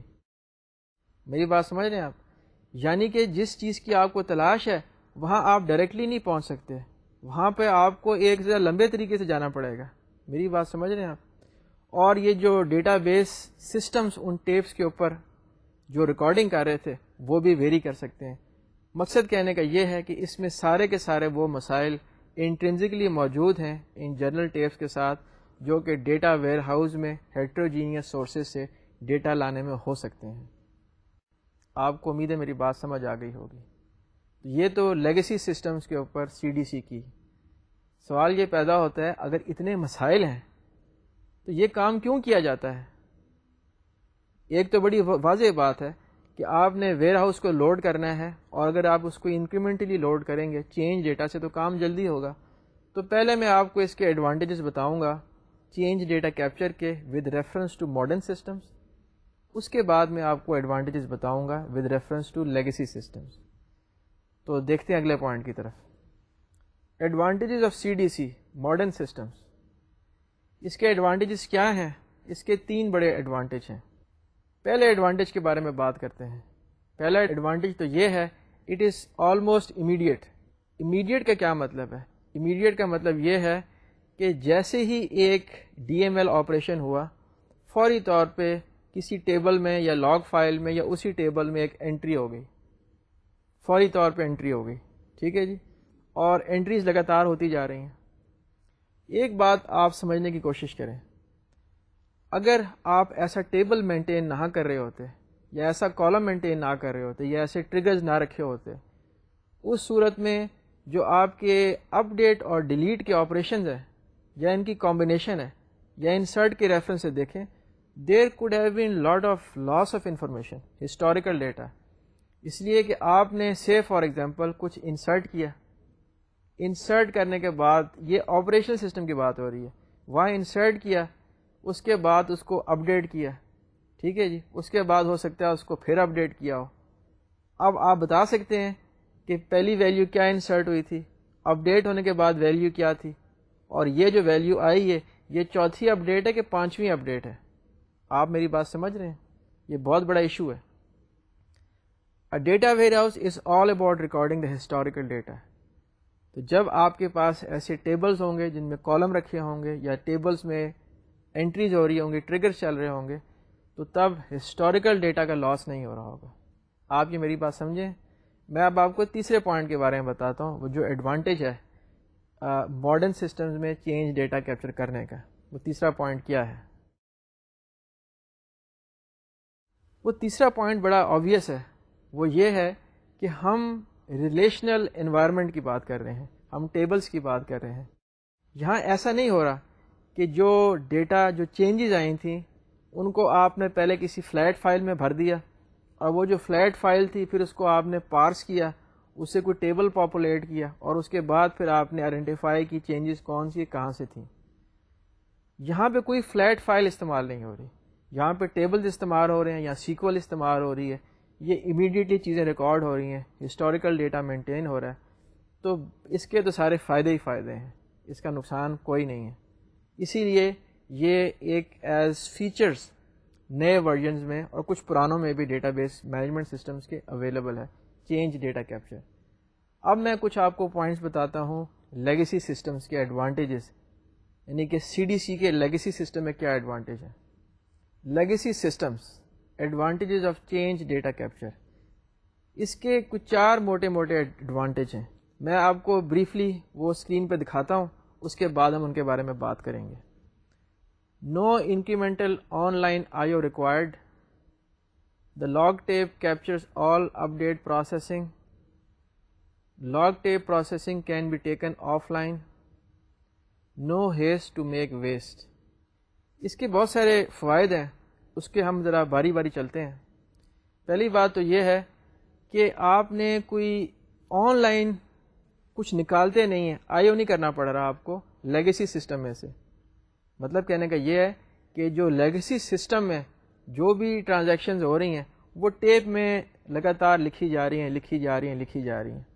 मेरी बात समझ रहे हैं आप यानी कि जिस चीज़ की आपको तलाश है वहाँ आप डायरेक्टली नहीं पहुँच सकते वहाँ पर आपको एक ज़रा लंबे तरीके से जाना पड़ेगा मेरी बात समझ रहे हैं आप और ये जो डेटाबेस सिस्टम्स उन टेप्स के ऊपर जो रिकॉर्डिंग कर रहे थे वो भी वेरी कर सकते हैं मकसद कहने का ये है कि इसमें सारे के सारे वो मसाइल इंट्रेंसिकली मौजूद हैं इन जर्नल टेप्स के साथ जो कि डेटा वेयर हाउस में हेट्रोजीनियस सोर्सेज से डेटा लाने में हो सकते हैं आपको उम्मीद है मेरी बात समझ आ गई होगी ये तो लेगेसी सिस्टम्स के ऊपर सीडीसी की सवाल ये पैदा होता है अगर इतने मसाइल हैं तो ये काम क्यों किया जाता है एक तो बड़ी वाजह बात है कि आपने वेयर हाउस को लोड करना है और अगर आप उसको इंक्रीमेंटली लोड करेंगे चेंज डेटा से तो काम जल्दी होगा तो पहले मैं आपको इसके एडवांटेजेस बताऊंगा चेंज डेटा कैप्चर के with reference to modern systems उसके बाद मैं आपको एडवांटेजेस बताऊंगा with reference to legacy systems तो देखते हैं अगले पॉइंट की तरफ advantages of C D C modern systems इसके एडवांटेजेस क्या हैं इसके तीन बड़े एडवांटेज हैं पहले एडवांटेज के बारे में बात करते हैं पहला एडवांटेज तो ये है it is almost immediate immediate का क्या मतलब है इमीडिएट का मतलब ये है कि जैसे ही एक डी एम एल ऑपरेशन हुआ फौरी तौर पर किसी टेबल में या लॉग फाइल में या उसी टेबल में एक एंट्री हो गई फौरी तौर पर एंट्री हो गई ठीक है जी और एंट्रीज लगातार होती जा रही हैं एक बात आप समझने की कोशिश करें अगर आप ऐसा टेबल मेंटेन ना कर रहे होते या ऐसा कॉलम मेंटेन ना कर रहे होते या ऐसे ट्रिगर्स ना रखे होते उस सूरत में जो आपके अपडेट और डिलीट के ऑपरेशन हैं या इनकी कॉम्बिनेशन है या इंसर्ट के रेफरेंस से देखें there could have been lot of loss of information historical data इसलिए कि आपने से फॉर एग्ज़ाम्पल कुछ इंसर्ट किया इंसर्ट करने के बाद ये ऑपरेशन सिस्टम की बात हो रही है वहाँ इंसर्ट किया उसके बाद उसको अपडेट किया ठीक है जी उसके बाद हो सकता है उसको फिर अपडेट किया हो अब आप बता सकते हैं कि पहली वैल्यू क्या इंसर्ट हुई थी अपडेट होने के बाद वैल्यू क्या थी और ये जो वैल्यू आई है ये चौथी अपडेट है कि पाँचवीं अपडेट है आप मेरी बात समझ रहे हैं ये बहुत बड़ा इशू है a data warehouse is all about recording the historical data तो जब आपके पास ऐसे टेबल्स होंगे जिनमें कॉलम रखे होंगे या टेबल्स में एंट्रीज हो रही होंगी ट्रिगर्स चल रहे होंगे तो तब हिस्टोरिकल डेटा का लॉस नहीं हो रहा होगा आप ये मेरी बात समझें मैं अब आपको तीसरे पॉइंट के बारे में बताता हूँ वो जो एडवांटेज है मॉडर्न सिस्टम्स में चेंज डेटा कैप्चर करने का वो तीसरा पॉइंट क्या है वो तीसरा पॉइंट बड़ा ऑबियस है वो ये है कि हम रिलेशनल इन्वायरमेंट की बात कर रहे हैं हम टेबल्स की बात कर रहे हैं यहाँ ऐसा नहीं हो रहा कि जो डेटा जो चेंजेस आई थी उनको आपने पहले किसी फ्लैट फाइल में भर दिया और वो जो फ्लैट फाइल थी फिर उसको आपने पार्स किया उससे कोई टेबल पॉपुलेट किया और उसके बाद फिर आपने आइडेंटिफाई की चेंजेस कौन सी कहाँ से थी यहाँ पे कोई फ्लैट फाइल इस्तेमाल नहीं हो रही यहाँ पे टेबल्स इस्तेमाल हो रहे हैं या सीक्वल इस्तेमाल हो रही है ये इमीडिएटली चीज़ें रिकॉर्ड हो रही हैं हिस्टोरिकल डेटा मेंटेन हो रहा है तो इसके तो सारे फ़ायदे ही फ़ायदे हैं इसका नुकसान कोई नहीं है इसीलिए ये एक एज फीचर्स नए वर्जन में और कुछ पुरानों में भी बेस मैनेजमेंट सिस्टम्स के अवेलेबल है चेंज डेटा कैप्चर अब मैं कुछ आपको पॉइंट्स बताता हूँ लेगेसी सिस्टम्स के एडवांटेजेस यानी कि सी के लेगेसी सिस्टम में क्या एडवांटेज है legacy systems advantages of change data capture इसके कुछ चार मोटे मोटे एडवांटेज हैं मैं आपको ब्रीफली वो स्क्रीन पर दिखाता हूँ उसके बाद हम उनके बारे में बात करेंगे no incremental online I O required the log tape captures all update processing log tape processing can be taken offline no haste to make waste इसके बहुत सारे फ़वाद हैं उसके हम ज़रा बारी बारी चलते हैं पहली बात तो ये है कि आपने कोई ऑनलाइन कुछ निकालते नहीं है आईओ नहीं करना पड़ रहा आपको लेगेसी सिस्टम में से मतलब कहने का ये है कि जो लेगेसी सिस्टम में जो भी ट्रांजैक्शंस हो रही हैं वो टेप में लगातार लिखी जा रही हैं लिखी जा रही हैं लिखी जा रही हैं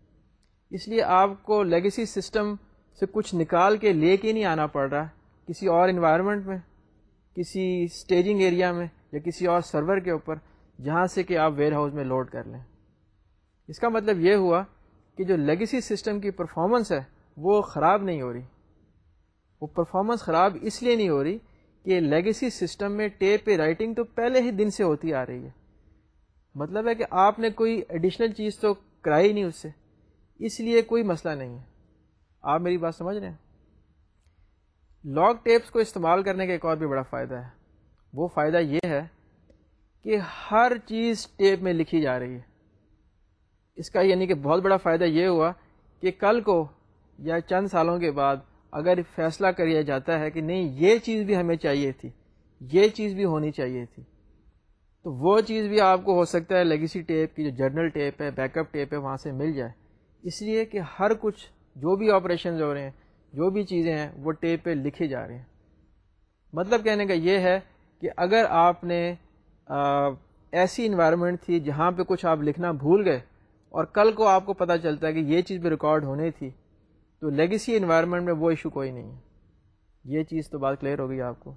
इसलिए आपको लेगेसी सिस्टम से कुछ निकाल के ले के नहीं आना पड़ रहा किसी और इन्वायरमेंट में किसी स्टेजिंग एरिया में या किसी और सर्वर के ऊपर जहाँ से कि आप वेयर हाउस में लोड कर लें इसका मतलब ये हुआ कि जो लेगेसी सिस्टम की परफॉर्मेंस है वो ख़राब नहीं हो रही वो परफॉर्मेंस ख़राब इसलिए नहीं हो रही कि लेगेसी सिस्टम में टेप राइटिंग तो पहले ही दिन से होती आ रही है मतलब है कि आपने कोई एडिशनल चीज़ तो कराई नहीं उससे इसलिए कोई मसला नहीं है आप मेरी बात समझ रहे हैं लॉग टेप्स को इस्तेमाल करने का एक और भी बड़ा फ़ायदा है वो फ़ायदा ये है कि हर चीज़ टेप में लिखी जा रही है इसका यानी कि बहुत बड़ा फ़ायदा ये हुआ कि कल को या चंद सालों के बाद अगर फैसला कर लिया जाता है कि नहीं ये चीज़ भी हमें चाहिए थी ये चीज़ भी होनी चाहिए थी तो वो चीज़ भी आपको हो सकता है लेगेसी टेप की जो जर्नल टेप है बैकअप टेप है वहाँ से मिल जाए इसलिए कि हर कुछ जो भी ऑपरेशन हो रहे हैं जो भी चीज़ें हैं वो टेप पे लिखी जा रही हैं मतलब कहने का ये है कि अगर आपने आ, ऐसी इन्वायरमेंट थी जहाँ पे कुछ आप लिखना भूल गए और कल को आपको पता चलता है कि ये चीज़ भी रिकॉर्ड होनी थी तो लेगेसी इन्वायरमेंट में वो इशू कोई नहीं है ये चीज़ तो बात क्लियर हो गई आपको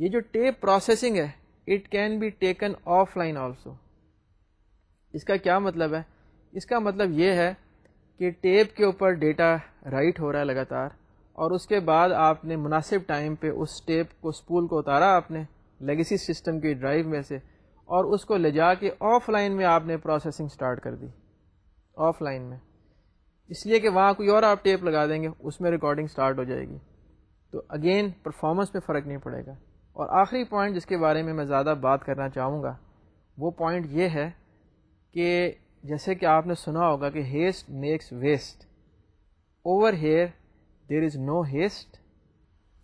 ये जो टेप प्रोसेसिंग है it can be taken offline also इसका क्या मतलब है इसका मतलब ये है कि टेप के ऊपर डेटा राइट हो रहा है लगातार और उसके बाद आपने मुनासिब टाइम पे उस टेप को स्पूल को उतारा आपने लेगेसी सिस्टम की ड्राइव में से और उसको ले जा के ऑफ लाइन में आपने प्रोसेसिंग स्टार्ट कर दी ऑफ लाइन में इसलिए कि वहाँ कोई और आप टेप लगा देंगे उसमें रिकॉर्डिंग स्टार्ट हो जाएगी तो अगेन परफॉर्मेंस में फ़र्क नहीं पड़ेगा और आखिरी पॉइंट जिसके बारे में मैं ज़्यादा बात करना चाहूँगा वो पॉइंट ये है कि जैसे कि आपने सुना होगा कि haste makes waste over here there is no haste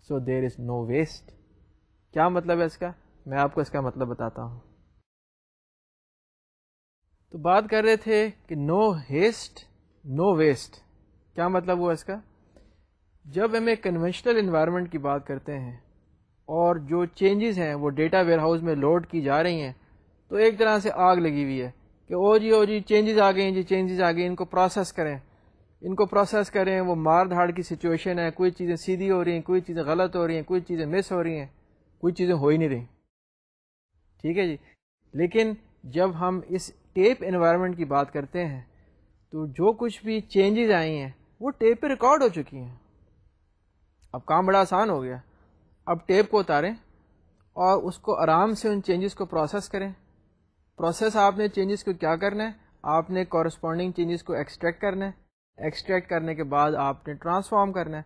so there is no waste क्या मतलब है इसका मैं आपको इसका मतलब बताता हूँ तो बात कर रहे थे कि नो हेस्ट नो वेस्ट क्या मतलब हुआ इसका जब हम एक कन्वेंशनल इन्वायरमेंट की बात करते हैं और जो चेंजेस हैं वो डेटा वेयर हाउस में लोड की जा रही हैं तो एक तरह से आग लगी हुई है कि ओ जी ओ जी चेंजेस आ गए जी चेंजेस आ गए इनको प्रोसेस करें इनको प्रोसेस करें वो मार धाड़ की सिचुएशन है कोई चीज़ें सीधी हो रही हैं कोई चीज़ें गलत हो रही हैं कोई चीज़ें मिस हो रही हैं कोई चीज़ें हो ही नहीं रही ठीक है जी लेकिन जब हम इस टेप इन्वायरमेंट की बात करते हैं तो जो कुछ भी चेंजेस आई हैं वो टेप पे रिकॉर्ड हो चुकी हैं अब काम बड़ा आसान हो गया अब टेप को उतारें और उसको आराम से उन चेंजेस को प्रोसेस करें प्रोसेस आपने चेंजेस को क्या करना है आपने कॉरस्पॉन्डिंग चेंजेस को एक्सट्रैक्ट करना है एक्सट्रैक्ट करने के बाद आपने ट्रांसफॉर्म करना है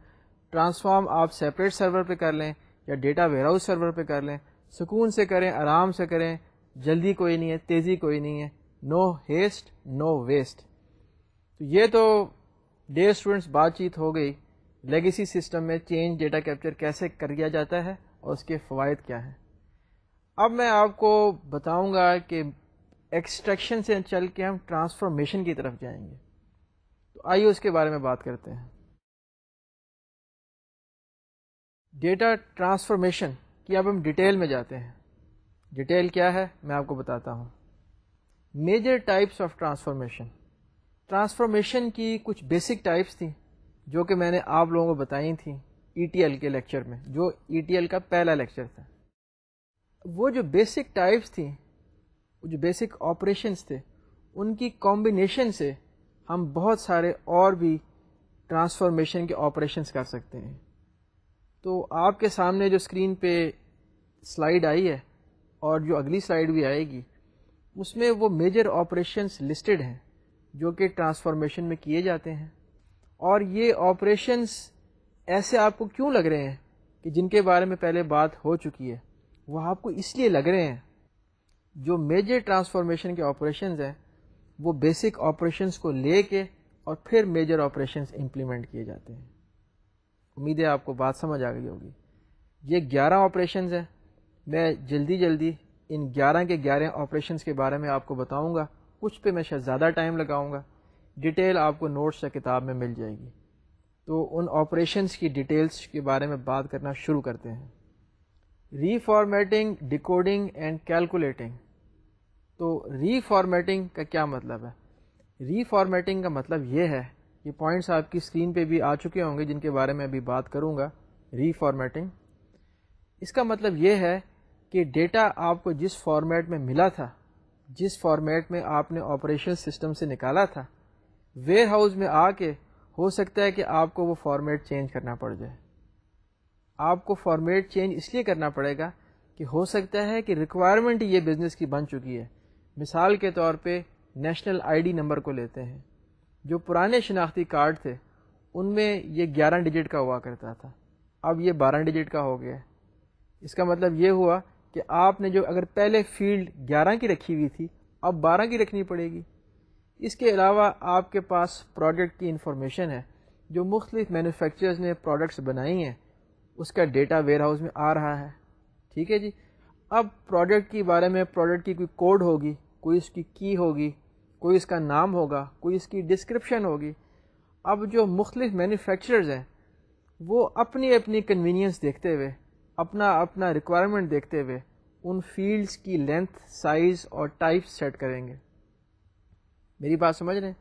ट्रांसफॉर्म आप सेपरेट सर्वर पे कर लें या डेटा वेयरहाउस सर्वर पे कर लें सुकून से करें आराम से करें जल्दी कोई नहीं है तेज़ी कोई नहीं है नो हेस्ट नो वेस्ट तो ये तो डे स्टूडेंट्स बातचीत हो गई लेगेसी सिस्टम में चेंज डेटा कैप्चर कैसे कर दिया जाता है और उसके फ़वाद क्या हैं अब मैं आपको बताऊंगा कि एक्सट्रैक्शन से चल के हम ट्रांसफॉर्मेशन की तरफ जाएंगे तो आइए उसके बारे में बात करते हैं डेटा ट्रांसफॉर्मेशन की अब हम डिटेल में जाते हैं डिटेल क्या है मैं आपको बताता हूँ major types of transformation transformation की कुछ बेसिक टाइप्स थी जो कि मैंने आप लोगों को बताई थी ईटीएल e के लेक्चर में जो ईटीएल e का पहला लेक्चर था वो जो बेसिक टाइप्स थी जो बेसिक ऑपरेशंस थे उनकी कॉम्बिनेशन से हम बहुत सारे और भी ट्रांसफॉर्मेशन के ऑपरेशन कर सकते हैं तो आपके सामने जो स्क्रीन पे स्लाइड आई है और जो अगली स्लाइड भी आएगी उसमें वो मेजर ऑपरेशन लिस्टेड हैं जो कि ट्रांसफॉर्मेशन में किए जाते हैं और ये ऑपरेशंस ऐसे आपको क्यों लग रहे हैं कि जिनके बारे में पहले बात हो चुकी है वह आपको इसलिए लग रहे हैं जो मेजर ट्रांसफॉर्मेशन के ऑपरेशंस हैं वो बेसिक ऑपरेशंस को लेके और फिर मेजर ऑपरेशंस इंप्लीमेंट किए जाते हैं उम्मीद है आपको बात समझ आ गई होगी ये ग्यारह ऑपरेशंस हैं मैं जल्दी जल्दी इन ग्यारह के ग्यारह ऑपरेशंस के बारे में आपको बताऊंगा कुछ पे मैं शायद ज़्यादा टाइम लगाऊंगा डिटेल आपको नोट्स या किताब में मिल जाएगी तो उन ऑपरेशंस की डिटेल्स के बारे में बात करना शुरू करते हैं रीफॉर्मेटिंग डिकोडिंग एंड कैलकुलेटिंग तो रीफॉर्मेटिंग का क्या मतलब है रीफॉर्मेटिंग का मतलब ये है ये पॉइंट्स आपकी स्क्रीन पे भी आ चुके होंगे जिनके बारे में अभी बात करूँगा रीफॉर्मेटिंग इसका मतलब ये है कि डेटा आपको जिस फॉर्मेट में मिला था जिस फॉर्मेट में आपने ऑपरेशन सिस्टम से निकाला था वेयर हाउस में आके हो सकता है कि आपको वो फॉर्मेट चेंज करना पड़ जाए आपको फॉर्मेट चेंज इसलिए करना पड़ेगा कि हो सकता है कि रिक्वायरमेंट ये बिज़नेस की बन चुकी है मिसाल के तौर पे नेशनल आईडी नंबर को लेते हैं जो पुराने शनाख्ती कार्ड थे उनमें ये ग्यारह डिजिट का हुआ करता था अब ये बारह डिजिट का हो गया है इसका मतलब ये हुआ कि आपने जो अगर पहले फील्ड ग्यारह की रखी हुई थी अब बारह की रखनी पड़ेगी इसके अलावा आपके पास प्रोडक्ट की इन्फॉर्मेशन है जो मुख्तलिफ मैनुफेक्चरर्स ने प्रोडक्ट्स बनाई हैं उसका डेटा वेयर हाउस में आ रहा है ठीक है जी अब प्रोडक्ट के बारे में प्रोडक्ट की कोई कोड होगी कोई इसकी की होगी कोई इसका नाम होगा कोई इसकी डिस्क्रिप्शन होगी अब जो मुख्तलिफ मैनुफेक्चरर्स हैं वो अपनी अपनी कन्वीनियंस देखते हुए अपना अपना रिक्वायरमेंट देखते हुए उन फील्ड्स की लेंथ साइज़ और टाइप सेट करेंगे मेरी बात समझ रहे हैं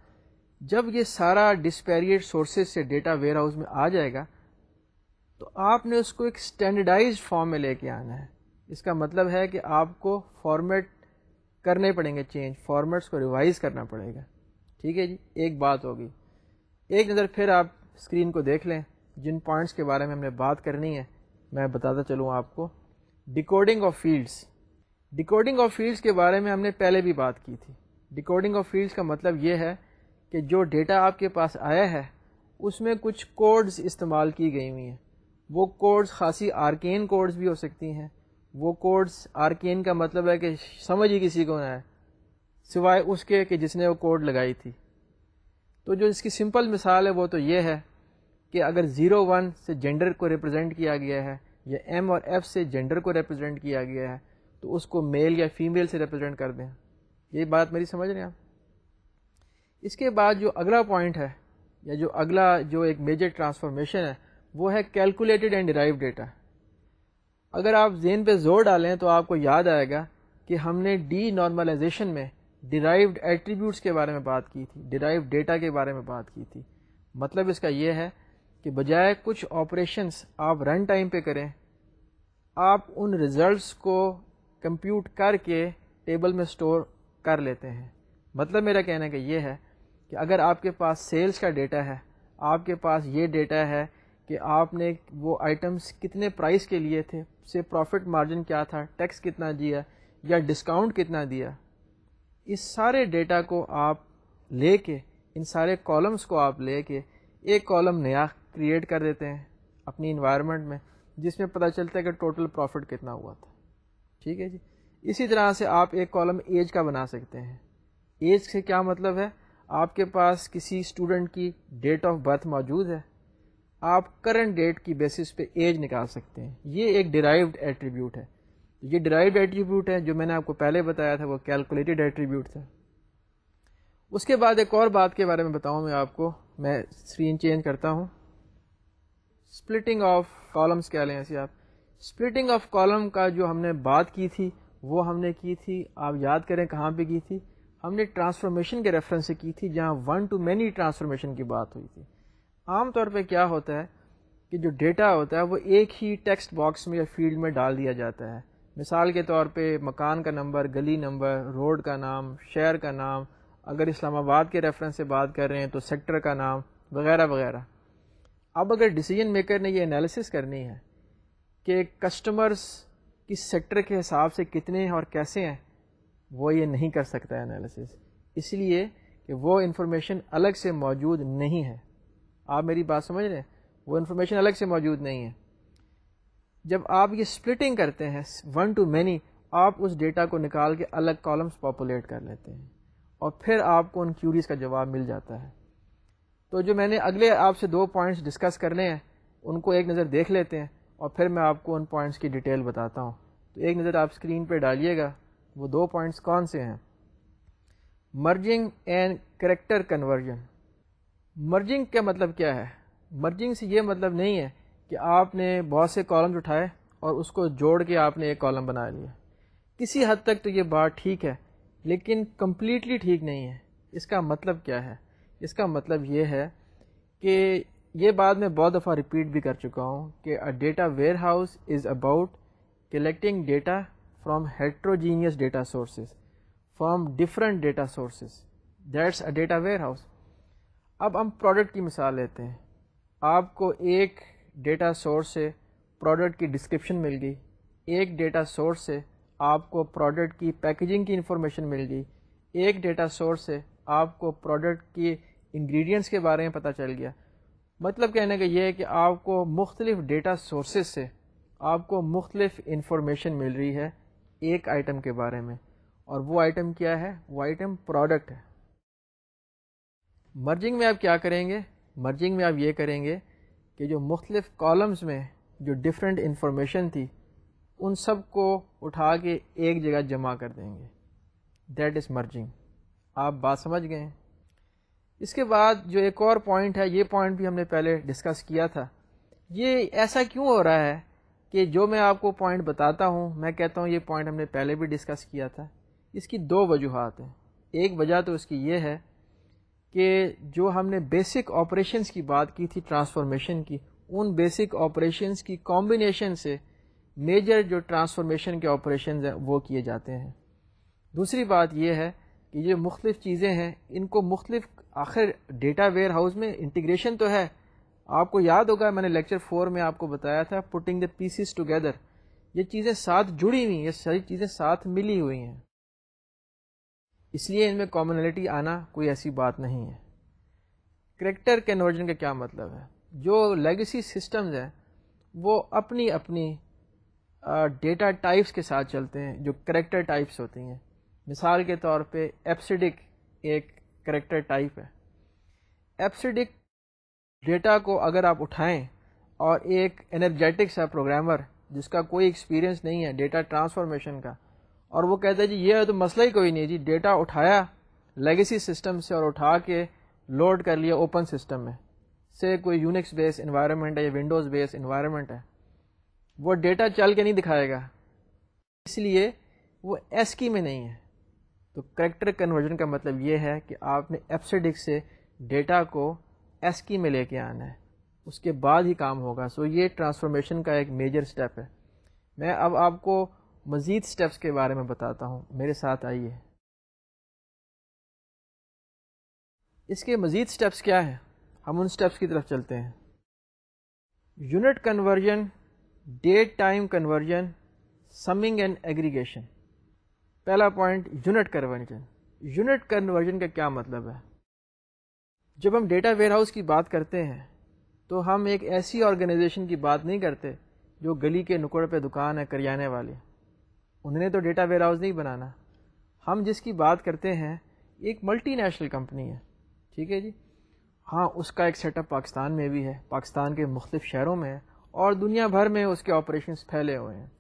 जब ये सारा डिस्पैरिएट सोर्सेज से डेटा वेयर हाउस में आ जाएगा तो आपने उसको एक स्टैंडर्डाइज फॉर्म में लेके आना है इसका मतलब है कि आपको फॉर्मेट करने पड़ेंगे चेंज फॉर्मेट्स को रिवाइज करना पड़ेगा ठीक है जी एक बात होगी एक नज़र फिर आप स्क्रीन को देख लें जिन पॉइंट्स के बारे में हमने बात करनी है मैं बताता चलूँ आपको decoding of fields decoding of fields के बारे में हमने पहले भी बात की थी डिकोडिंग ऑफ फील्ड्स का मतलब ये है कि जो डेटा आपके पास आया है उसमें कुछ कोड्स इस्तेमाल की गई हुई हैं वो कोड्स खासी आर्केन कोड्स भी हो सकती हैं वो कोड्स आर्केन का मतलब है कि समझ ही किसी को ना है सिवाय उसके कि जिसने वो कोड लगाई थी तो जो इसकी सिंपल मिसाल है वो तो ये है कि अगर ज़ीरो वन से जेंडर को रिप्रेजेंट किया गया है या एम और एफ़ से जेंडर को रिप्रेजेंट किया गया है तो उसको मेल या फीमेल से रिप्रेजेंट कर दें ये बात मेरी समझ रहे हैं आप इसके बाद जो अगला पॉइंट है या जो अगला जो एक मेजर ट्रांसफॉर्मेशन है वो है कैलकुलेटेड एंड डिराइव डेटा अगर आप जेन पे जोर डालें तो आपको याद आएगा कि हमने डी नॉर्मलाइजेशन में डिराइव्ड एट्रीब्यूट्स के बारे में बात की थी डिराइव डेटा के बारे में बात की थी मतलब इसका यह है कि बजाय कुछ ऑपरेशंस आप रन टाइम पे करें आप उन रिज़ल्ट्स को कंप्यूट करके टेबल में स्टोर कर लेते हैं मतलब मेरा कहने का ये है कि अगर आपके पास सेल्स का डेटा है आपके पास ये डेटा है कि आपने वो आइटम्स कितने प्राइस के लिए थे से प्रॉफिट मार्जिन क्या था टैक्स कितना दिया या डिस्काउंट कितना दिया इस सारे डेटा को आप ले के इन सारे कॉलम्स को आप ले लेके एक कॉलम नया क्रिएट कर देते हैं अपनी इन्वायरमेंट में जिसमें पता चलता है कि टोटल प्रॉफिट कितना हुआ था ठीक है जी इसी तरह से आप एक कॉलम एज का बना सकते हैं एज से क्या मतलब है आपके पास किसी स्टूडेंट की डेट ऑफ बर्थ मौजूद है आप करंट डेट की बेसिस पे एज निकाल सकते हैं ये एक डिराइव्ड एट्रीब्यूट है ये डिराइव्ड एट्रीब्यूट है जो मैंने आपको पहले बताया था वो कैलकुलेटेड एट्रीब्यूट था उसके बाद एक और बात के बारे में बताऊँ मैं आपको मैं स्क्रीन चेंज करता हूँ स्प्लिटिंग ऑफ कॉलम्स क्या लें ऐसे आप स्प्लिटिंग ऑफ कॉलम का जो हमने बात की थी वो हमने की थी आप याद करें कहाँ पे की थी हमने ट्रांसफॉर्मेशन के रेफरेंस से की थी जहाँ वन टू मैनी ट्रांसफॉर्मेशन की बात हुई थी आम तौर पे क्या होता है कि जो डेटा होता है वो एक ही टेक्स्ट बॉक्स में या फील्ड में डाल दिया जाता है मिसाल के तौर पे मकान का नंबर गली नंबर रोड का नाम शहर का नाम अगर इस्लामाबाद के रेफरेंस से बात कर रहे हैं तो सेक्टर का नाम वगैरह वगैरह अब अगर डिसीजन मेकर ने यह एनालिसिस करनी है कि कस्टमर्स किस सेक्टर के हिसाब से कितने हैं और कैसे हैं वो ये नहीं कर सकता है एनालिसिस इसलिए कि वो इन्फॉर्मेशन अलग से मौजूद नहीं है आप मेरी बात समझ रहे हैं वो इन्फॉर्मेशन अलग से मौजूद नहीं है जब आप ये स्प्लिटिंग करते हैं वन टू मैनी आप उस डेटा को निकाल के अलग कॉलम्स पॉपुलेट कर लेते हैं और फिर आपको उन क्यूरीज का जवाब मिल जाता है तो जो मैंने अगले आपसे दो पॉइंट्स डिस्कस कर ले हैं उनको एक नज़र देख लेते हैं और फिर मैं आपको उन पॉइंट्स की डिटेल बताता हूँ तो एक नज़र आप स्क्रीन पर डालिएगा वो दो पॉइंट्स कौन से हैं merging and character conversion merging का मतलब क्या है मर्जिंग से ये मतलब नहीं है कि आपने बहुत से कॉलम्स उठाए और उसको जोड़ के आपने एक कॉलम बना लिया किसी हद तक तो ये बात ठीक है लेकिन कम्प्लीटली ठीक नहीं है इसका मतलब क्या है इसका मतलब ये है कि ये बात मैं बहुत दफ़ा रिपीट भी कर चुका हूँ कि a data warehouse is about collecting data from heterogeneous data sources from different data sources that's a data warehouse अब हम प्रोडक्ट की मिसाल लेते हैं आपको एक डेटा सोर्स से प्रोडक्ट की डिस्क्रिप्शन मिल गई एक डेटा सोर्स से आपको प्रोडक्ट की पैकेजिंग की इन्फॉर्मेशन मिल गई एक डेटा सोर्स से आपको प्रोडक्ट की इंग्रेडिएंट्स के बारे में पता चल गया मतलब कहने का यह है कि आपको मुख्तलिफ़ डेटा सोर्सेज से आपको मुख्तलिफ़ इंफॉर्मेशन मिल रही है एक आइटम के बारे में और वो आइटम क्या है वो आइटम प्रोडक्ट है मर्जिंग में आप क्या करेंगे मर्जिंग में आप ये करेंगे कि जो मुख्तलिफ कॉलम्स में जो डिफरेंट इन्फॉर्मेशन थी उन सब को उठा के एक जगह जमा कर देंगे दैट इज़ मर्जिंग आप बात समझ गए इसके बाद जो एक और पॉइंट है ये पॉइंट भी हमने पहले डिस्कस किया था ये ऐसा क्यों हो रहा है कि जो मैं आपको पॉइंट बताता हूँ मैं कहता हूँ ये पॉइंट हमने पहले भी डिस्कस किया था इसकी दो वजूहत हैं एक वजह तो इसकी ये है कि जो हमने बेसिक ऑपरेशंस की बात की थी ट्रांसफॉर्मेशन की उन बेसिक ऑपरेशंस की कॉम्बिनेशन से मेजर जो ट्रांसफॉर्मेशन के ऑपरेशन हैं वो किए जाते हैं दूसरी बात यह है कि ये मुख्तफ चीज़ें हैं इनको मुख्तफ आखिर डेटा वेयर हाउस में इंटीग्रेशन तो है आपको याद होगा मैंने लेक्चर फोर में आपको बताया था पुटिंग द पीसीस टुगेदर ये चीज़ें साथ जुड़ी हुई हैं ये सारी चीज़ें साथ मिली हुई हैं इसलिए इनमें कॉमनलिटी आना कोई ऐसी बात नहीं है करेक्टर कन्वर्जन का क्या मतलब है जो लेगेसी सिस्टम्स हैं वो अपनी अपनी डेटा टाइप्स के साथ चलते हैं जो करेक्टर टाइप्स होती हैं मिसाल के तौर पे एप्सिडिक एक करेक्टर टाइप है एप्सिडिक डेटा को अगर आप उठाएं और एक एनर्जेटिक सा प्रोग्रामर जिसका कोई एक्सपीरियंस नहीं है डेटा ट्रांसफॉर्मेशन का और वो कहता है जी ये है तो मसला ही कोई नहीं जी डेटा उठाया लेगेसी सिस्टम से और उठा के लोड कर लिया ओपन सिस्टम में से कोई यूनिक्स बेस इन्वायरमेंट है या विंडोज़ बेस इन्वायरमेंट है वो डेटा चल के नहीं दिखाएगा इसलिए वो एस की में नहीं है तो करेक्टर कन्वर्जन का मतलब ये है कि आपने एप्सडिक से डेटा को एस की में लेके आना है उसके बाद ही काम होगा सो ये ट्रांसफॉर्मेशन का एक मेजर स्टेप है मैं अब आपको मज़ीद स्टेप्स के बारे में बताता हूँ मेरे साथ आइए इसके मज़ीद स्टेप्स क्या है हम उन स्टेप्स की तरफ चलते हैं unit conversion date time conversion summing and aggregation पहला point unit conversion unit conversion का क्या मतलब है जब हम डेटा वेयर हाउस की बात करते हैं तो हम एक ऐसी ऑर्गेनाइजेशन की बात नहीं करते जो गली के नुकड़ पे दुकान है करियाने वाले उन्होंने तो डेटा वेयर हाउस नहीं बनाना हम जिसकी बात करते हैं एक मल्टीनेशनल कंपनी है ठीक है जी हाँ उसका एक सेटअप पाकिस्तान में भी है पाकिस्तान के मुख्तफ शहरों में है और दुनिया भर में उसके ऑपरेशन फैले हुए हैं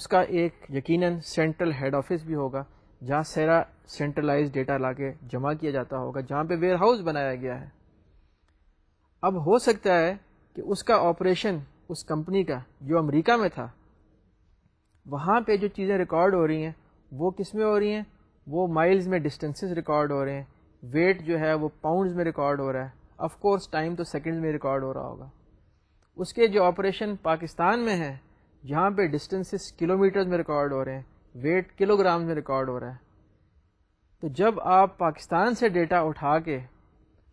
उसका एक यकीनन सेंट्रल हेड ऑफिस भी होगा जहाँ सारा सेंट्रलाइज डेटा ला के जमा किया जाता होगा जहाँ पे वेयर हाउस बनाया गया है अब हो सकता है कि उसका ऑपरेशन उस कंपनी का जो अमेरिका में था वहाँ पे जो चीज़ें रिकॉर्ड हो रही हैं वो किस में हो रही हैं वो माइल्स में डिस्टेंसेस रिकॉर्ड हो रहे हैं वेट जो है वो पाउंड्स में रिकॉर्ड हो रहा है ऑफ कोर्स टाइम तो सेकंड में रिकॉर्ड हो रहा होगा उसके जो ऑपरेशन पाकिस्तान में है जहाँ पे डिस्टेंसेस किलोमीटर्स में रिकॉर्ड हो रहे हैं वेट किलोग्राम में रिकॉर्ड हो रहा है तो जब आप पाकिस्तान से डेटा उठा के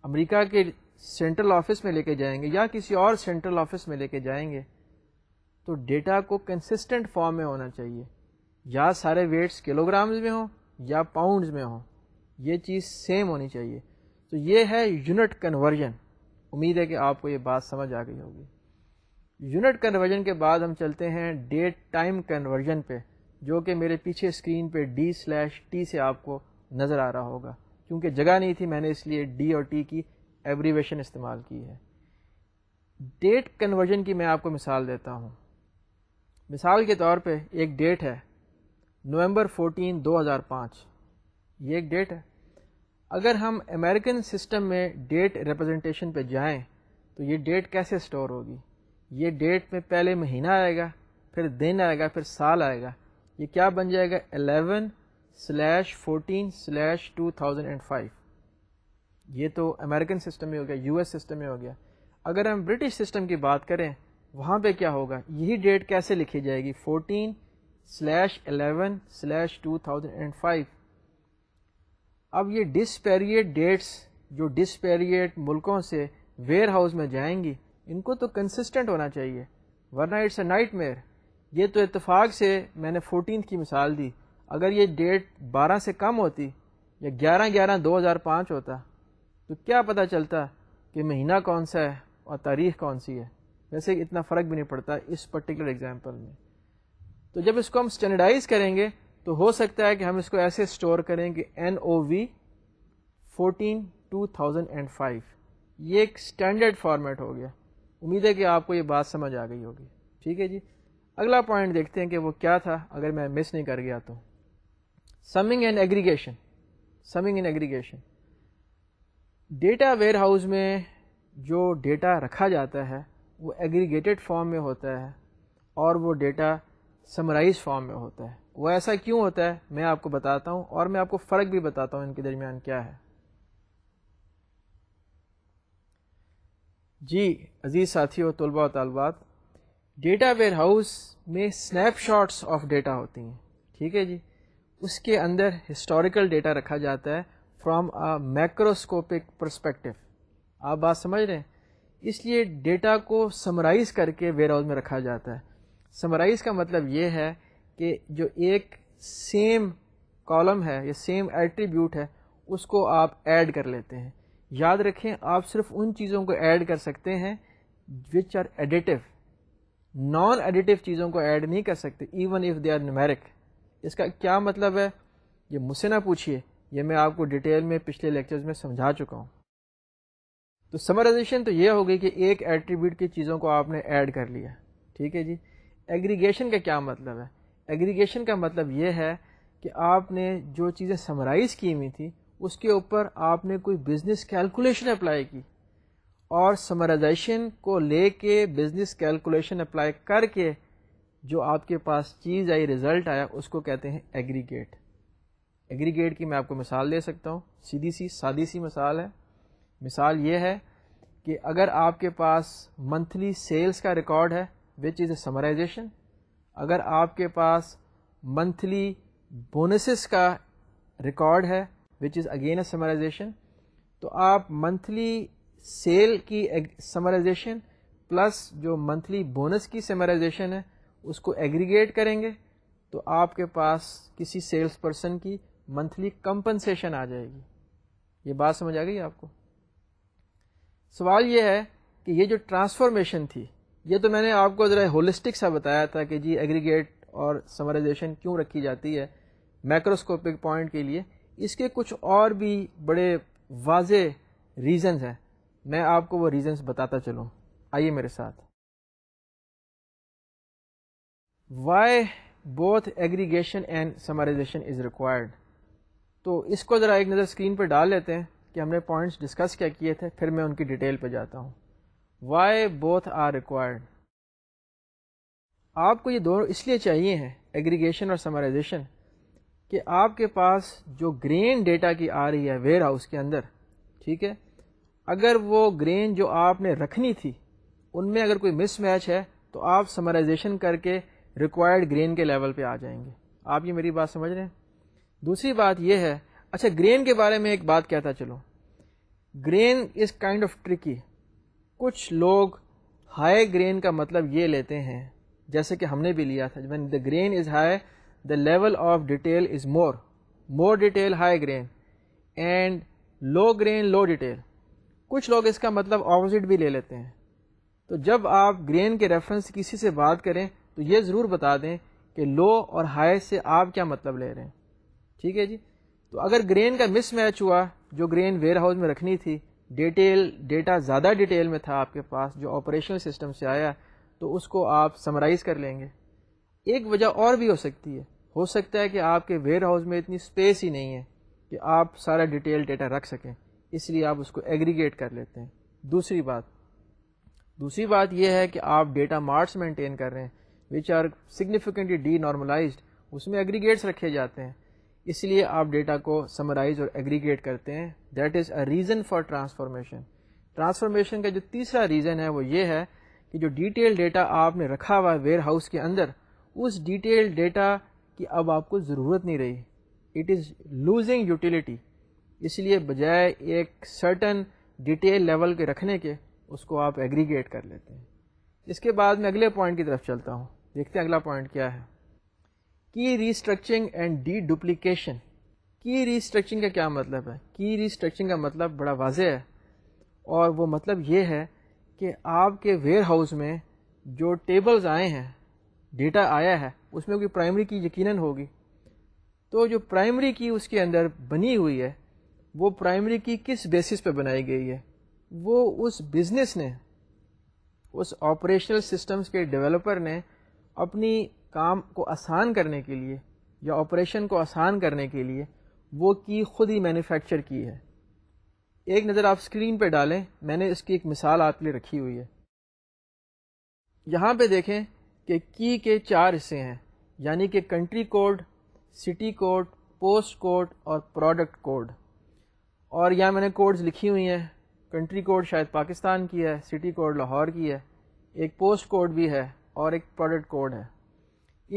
अमेरिका के सेंट्रल ऑफिस में लेके जाएंगे या किसी और सेंट्रल ऑफिस में लेके जाएंगे तो डेटा को कंसिस्टेंट फॉर्म में होना चाहिए या सारे वेट्स किलोग्राम्स में हों या पाउंड्स में हों ये चीज़ सेम होनी चाहिए तो ये है यूनिट कन्वर्जन उम्मीद है कि आपको ये बात समझ आ गई होगी यूनिट कन्वर्जन के बाद हम चलते हैं डेट टाइम कन्वर्जन पे जो कि मेरे पीछे स्क्रीन पे डी स्लैश टी से आपको नज़र आ रहा होगा क्योंकि जगह नहीं थी मैंने इसलिए डी और टी की एवरीवेशन इस्तेमाल की है डेट कन्वर्जन की मैं आपको मिसाल देता हूँ मिसाल के तौर पे एक डेट है नवंबर 14 2005 ये एक डेट है अगर हम अमेरिकन सिस्टम में डेट रिप्रेजेंटेशन पे जाएं तो ये डेट कैसे स्टोर होगी ये डेट में पहले महीना आएगा फिर दिन आएगा फिर साल आएगा ये क्या बन जाएगा eleven slash fourteen slash two thousand and five ये तो अमेरिकन सिस्टम में हो गया यूएस सिस्टम में हो गया अगर हम ब्रिटिश सिस्टम की बात करें वहाँ पे क्या होगा यही डेट कैसे लिखी जाएगी fourteen slash eleven slash two thousand and five अब ये डिसपेरिएट डेट्स जो डिसपेरिएट मुल्कों से वेयर हाउस में जाएंगी इनको तो कंसिस्टेंट होना चाहिए वरना इट्स अ नाइट ये तो इतफाक़ से मैंने फोर्टीन की मिसाल दी अगर ये डेट बारह से कम होती या ग्यारह ग्यारह दो हज़ार पाँच होता तो क्या पता चलता कि महीना कौन सा है और तारीख कौन सी है वैसे इतना फ़र्क भी नहीं पड़ता इस पर्टिकुलर एग्जाम्पल में तो जब इसको हम स्टैंडर्डाइज करेंगे तो हो सकता है कि हम इसको ऐसे स्टोर करें कि N O V fourteen two thousand and five ये एक स्टैंडर्ड फॉर्मेट हो गया उम्मीद है कि आपको ये बात समझ आ गई होगी ठीक है जी अगला पॉइंट देखते हैं कि वो क्या था अगर मैं मिस नहीं कर गया तो summing and aggregation summing and aggregation data warehouse में जो डेटा रखा जाता है वो एग्रीगेटेड फॉर्म में होता है और वो डेटा समराइज फॉर्म में होता है वो ऐसा क्यों होता है मैं आपको बताता हूँ और मैं आपको फ़र्क भी बताता हूँ इनके दरमियान क्या है जी अजीज़ साथियों तलबा और तलबात डेटा वेयर हाउस में शॉट्स ऑफ डेटा होती हैं ठीक है जी उसके अंदर हिस्टोरिकल डेटा रखा जाता है फ्राम अ मैक्रोस्कोपिक परस्पेक्टिव आप बात समझ रहे हैं इसलिए डेटा को समराइज़ करके वेयर हाउस में रखा जाता है समराइज़ का मतलब ये है कि जो एक सेम कॉलम है या सेम एट्रीब्यूट है उसको आप ऐड कर लेते हैं याद रखें आप सिर्फ उन चीज़ों को ऐड कर सकते हैं which are additive non additive चीज़ों को ऐड नहीं कर सकते even if they are numeric इसका क्या मतलब है ये मुझसे ना पूछिए ये मैं आपको डिटेल में पिछले लेक्चर्स में समझा चुका हूँ तो समराइजेशन तो ये हो गई कि एक एट्रीब्यूट की चीज़ों को आपने ऐड कर लिया ठीक है जी एग्रीगेशन का क्या मतलब है एग्रीगेशन का मतलब ये है कि आपने जो चीज़ें समराइज़ की हुई थी उसके ऊपर आपने कोई बिज़नेस कैलकुलेशन अप्लाई की और समराइजेशन को लेके बिज़नेस कैलकुलेशन अप्लाई करके जो आपके पास चीज़ आई रिज़ल्ट आया उसको कहते हैं एग्रीगेट एग्रीगेट की मैं आपको मिसाल दे सकता हूँ सीधी सी सादी सी मिसाल है मिसाल ये है कि अगर आपके पास मंथली सेल्स का रिकॉर्ड है विच इज़ ए समराइजेशन अगर आपके पास मंथली बोनसेस का रिकॉर्ड है which is again a summarization तो आप मंथली सेल की समराइजेशन प्लस जो मंथली बोनस की समराइजेशन है उसको एग्रीगेट करेंगे तो आपके पास किसी सेल्स पर्सन की मंथली कंपनसेशन आ जाएगी ये बात समझ आ गई आपको सवाल ये है कि ये जो ट्रांसफॉर्मेशन थी ये तो मैंने आपको ज़रा होलिस्टिक सा बताया था कि जी एग्रीगेट और समराइजेशन क्यों रखी जाती है मैक्रोस्कोपिक पॉइंट के लिए इसके कुछ और भी बड़े वाज रीज़न्स हैं मैं आपको वो रीज़न्स बताता चलूँ आइए मेरे साथ why both aggregation and summarization is required तो इसको ज़रा एक नज़र स्क्रीन पर डाल लेते हैं कि हमने पॉइंट्स डिस्कस क्या किए थे फिर मैं उनकी डिटेल पे जाता हूँ वाई बोथ आर रिक्वायर्ड आपको ये दोनों इसलिए चाहिए हैं एग्रीगेशन और समराइजेशन कि आपके पास जो ग्रेन डेटा की आ रही है वेयर हाउस के अंदर ठीक है अगर वो ग्रेन जो आपने रखनी थी उनमें अगर कोई मिसमैच है तो आप समराइजेशन करके रिक्वायर्ड ग्रेन के लेवल पे आ जाएंगे आप ये मेरी बात समझ रहे हैं दूसरी बात यह है अच्छा ग्रेन के बारे में एक बात कहता चलो grain is kind of tricky कुछ लोग हाई ग्रेन का मतलब ये लेते हैं जैसे कि हमने भी लिया था one the grain is high the level of detail is more more detail high grain and low grain low detail कुछ लोग इसका मतलब ऑपोजिट भी ले लेते हैं तो जब आप ग्रेन के रेफरेंस किसी से बात करें तो ये ज़रूर बता दें कि लो और हाई से आप क्या मतलब ले रहे हैं ठीक है जी तो अगर ग्रेन का मिसमैच हुआ जो ग्रेन वेयर हाउस में रखनी थी डिटेल डेटा ज़्यादा डिटेल में था आपके पास जो ऑपरेशनल सिस्टम से आया तो उसको आप समराइज़ कर लेंगे एक वजह और भी हो सकती है हो सकता है कि आपके वेयर हाउस में इतनी स्पेस ही नहीं है कि आप सारा डिटेल डेटा रख सकें इसलिए आप उसको एग्रीगेट कर लेते हैं दूसरी बात दूसरी बात यह है कि आप डेटा मार्ट्स मेंटेन कर रहे हैं which are significantly denormalize उसमें एग्रीगेट्स रखे जाते हैं इसलिए आप डेटा को समराइज और एग्रीगेट करते हैं that is a reason for transformation transformation का जो तीसरा रीज़न है वो ये है कि जो डिटेल डेटा आपने रखा हुआ है वेयर हाउस के अंदर उस डिटेल डेटा की अब आपको ज़रूरत नहीं रही इट इज़ लूजिंग यूटिलिटी इसलिए बजाय एक सर्टन डिटेल लेवल के रखने के उसको आप एग्रीगेट कर लेते हैं इसके बाद मैं अगले पॉइंट की तरफ चलता हूँ देखते हैं अगला पॉइंट क्या है key restructuring and deduplication key restructuring का क्या मतलब है की रिस्ट्रक्चरिंग का मतलब बड़ा वाज है और वो मतलब ये है कि आपके वेयर हाउस में जो टेबल्स आए हैं डेटा आया है उसमें कोई प्राइमरी की यकीनन होगी तो जो प्राइमरी की उसके अंदर बनी हुई है वो प्राइमरी की किस बेसिस पे बनाई गई है वो उस बिज़नेस ने उस ऑपरेशनल सिस्टम्स के डेवलपर ने अपनी काम को आसान करने के लिए या ऑपरेशन को आसान करने के लिए वो की खुद ही मैन्युफैक्चर की है एक नज़र आप स्क्रीन पर डालें मैंने इसकी एक मिसाल आपके लिए रखी हुई है यहाँ पे देखें कि की के चार हिस्से हैं यानी कि country code city code post code और प्रोडक्ट कोड और यहाँ मैंने कोड्स लिखी हुई हैं कंट्री कोड शायद पाकिस्तान की है सिटी कोड लाहौर की है एक पोस्ट कोड भी है और एक प्रोडक्ट कोड है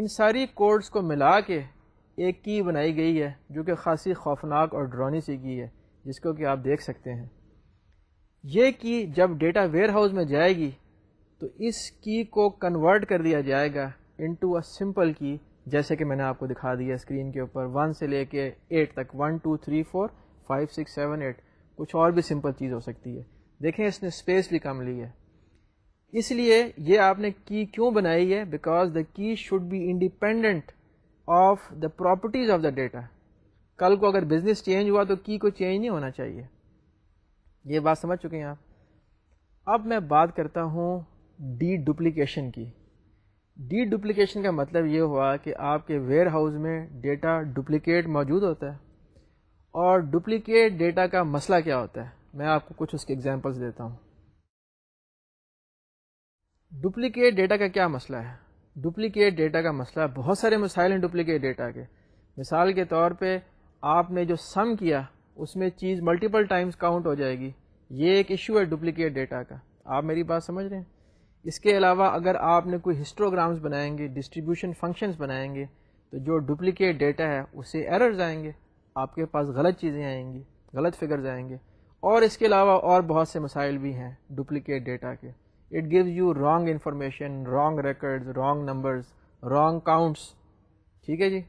इन सारी कोड्स को मिला के एक की बनाई गई है जो कि खासी खौफनाक और ड्रोनी सी की है जिसको कि आप देख सकते हैं ये की जब डेटा वेयर हाउस में जाएगी तो इस की को कन्वर्ट कर दिया जाएगा इनटू अ सिंपल की जैसे कि मैंने आपको दिखा दिया स्क्रीन के ऊपर वन से ले कर एट तक one two three four five six seven eight कुछ और भी सिंपल चीज़ हो सकती है देखें इसने स्पेस भी कम ली है इसलिए ये आपने की क्यों बनाई है because the key should be independent of the properties of the data कल को अगर बिजनेस चेंज हुआ तो की को चेंज नहीं होना चाहिए ये बात समझ चुके हैं आप अब मैं बात करता हूँ डी डुप्लीकेशन की डी डुप्लीकेशन का मतलब ये हुआ कि आपके वेयर हाउस में डेटा डुप्लीकेट मौजूद होता है और डुप्लीकेट डेटा का मसला क्या होता है मैं आपको कुछ उसके एग्जांपल्स देता हूँ डुप्लीकेट डेटा का क्या मसला है डुप्लीकेट डेटा का मसला बहुत सारे मसाइल हैं डुप्लीकेट डेटा के मिसाल के तौर पे आपने जो सम किया उसमें चीज़ मल्टीपल टाइम्स काउंट हो जाएगी ये एक इशू है डुप्लीकेट डेटा का आप मेरी बात समझ रहे हैं इसके अलावा अगर आपने कोई हिस्टोग्राम्स बनाएंगे डिस्ट्रीब्यूशन फंक्शंस बनाएंगे तो जो डुप्लीकेट डेटा है उससे एरर्स आएंगे आपके पास गलत चीज़ें आएंगी गलत फिगर्स आएंगे और इसके अलावा और बहुत से मसाइल भी हैं डुप्लीकेट डेटा के it gives you wrong information wrong records wrong numbers wrong counts ठीक है जी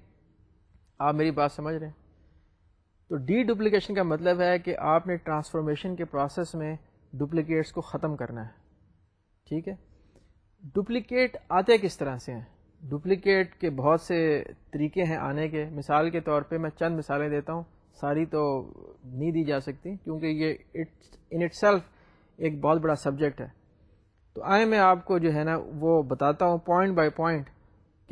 आप मेरी बात समझ रहे हैं तो डी डुप्लीकेशन का मतलब है कि आपने ट्रांसफॉर्मेशन के प्रोसेस में डुप्लीकेट्स को ख़त्म करना है ठीक है डुप्लीकेट आते किस तरह से हैं डुप्लीकेट के बहुत से तरीके हैं आने के मिसाल के तौर पे मैं चंद मिसालें देता हूँ सारी तो नहीं दी जा सकती क्योंकि ये इट्स इन इट्सल्फ एक बहुत बड़ा सब्जेक्ट है तो आए मैं आपको जो है ना वो बताता हूँ पॉइंट बाय पॉइंट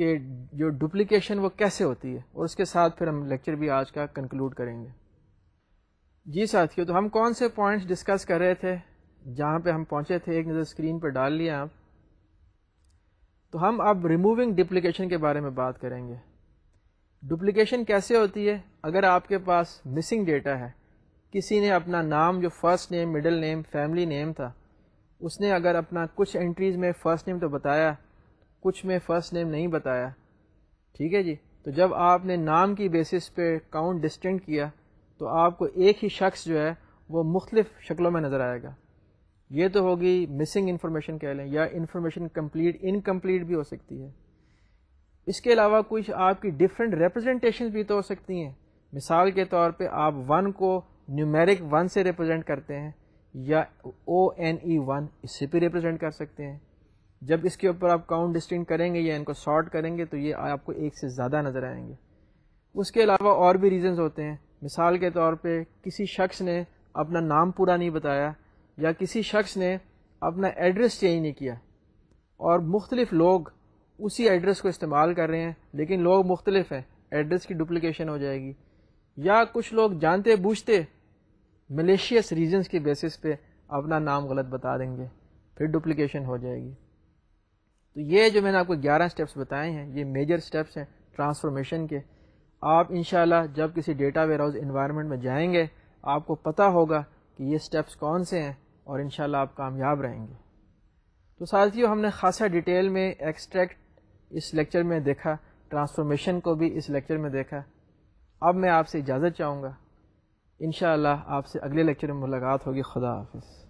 कि जो डुप्लिकेशन वो कैसे होती है और उसके साथ फिर हम लेक्चर भी आज का कंक्लूड करेंगे जी साथियों तो हम कौन से पॉइंट्स डिस्कस कर रहे थे जहाँ पे हम पहुँचे थे एक नज़र स्क्रीन पर डाल लिया आप तो हम अब रिमूविंग डुप्लिकेशन के बारे में बात करेंगे डुप्लिकेशन कैसे होती है अगर आपके पास मिसिंग डेटा है किसी ने अपना नाम जो first name middle name family name था उसने अगर अपना कुछ एंट्रीज़ में फ़र्स्ट नेम तो बताया कुछ में फ़र्स्ट नेम नहीं बताया ठीक है जी तो जब आपने नाम की बेसिस पे काउंट डिस्टेंट किया तो आपको एक ही शख्स जो है वो मुख्तफ शक्लों में नज़र आएगा ये तो होगी मिसिंग इन्फॉर्मेशन कह लें या इन्फॉर्मेशन कंप्लीट इनकम्प्लीट भी हो सकती है इसके अलावा कुछ आपकी डिफरेंट रिप्रेजेंटेशन भी तो हो सकती हैं मिसाल के तौर पे आप वन को न्यूमेरिक वन से रिप्रेजेंट करते हैं या ओ एन ई वन इससे भी रिप्रेजेंट कर सकते हैं जब इसके ऊपर आप काउंट डिस्टिंग करेंगे या इनको शॉर्ट करेंगे तो ये आपको एक से ज़्यादा नज़र आएंगे उसके अलावा और भी रीजंस होते हैं मिसाल के तौर पे किसी शख्स ने अपना नाम पूरा नहीं बताया या किसी शख्स ने अपना एड्रेस चेंज नहीं किया और मुख्तलिफ़ लोग उसी एड्रेस को इस्तेमाल कर रहे हैं लेकिन लोग मुख्तलिफ हैं एड्रेस की डुप्लिकेशन हो जाएगी या कुछ लोग जानते बूझते मलेशियस रीजंस के बेसिस पे अपना नाम गलत बता देंगे फिर डुप्लिकेशन हो जाएगी तो ये जो मैंने आपको 11 स्टेप्स बताए हैं ये मेजर स्टेप्स हैं ट्रांसफॉर्मेशन के आप इन जब किसी डेटा वेयर हाउस इन्वायरमेंट में जाएंगे आपको पता होगा कि ये स्टेप्स कौन से हैं और इन आप कामयाब रहेंगे तो साथियों हमने खासा डिटेल में एक्सट्रैक्ट इस लेक्चर में देखा ट्रांसफॉर्मेशन को भी इस लेक्चर में देखा अब मैं आपसे इजाज़त चाहूँगा इन आपसे अगले लेक्चर में मुलाकात होगी खुदा हाफिज़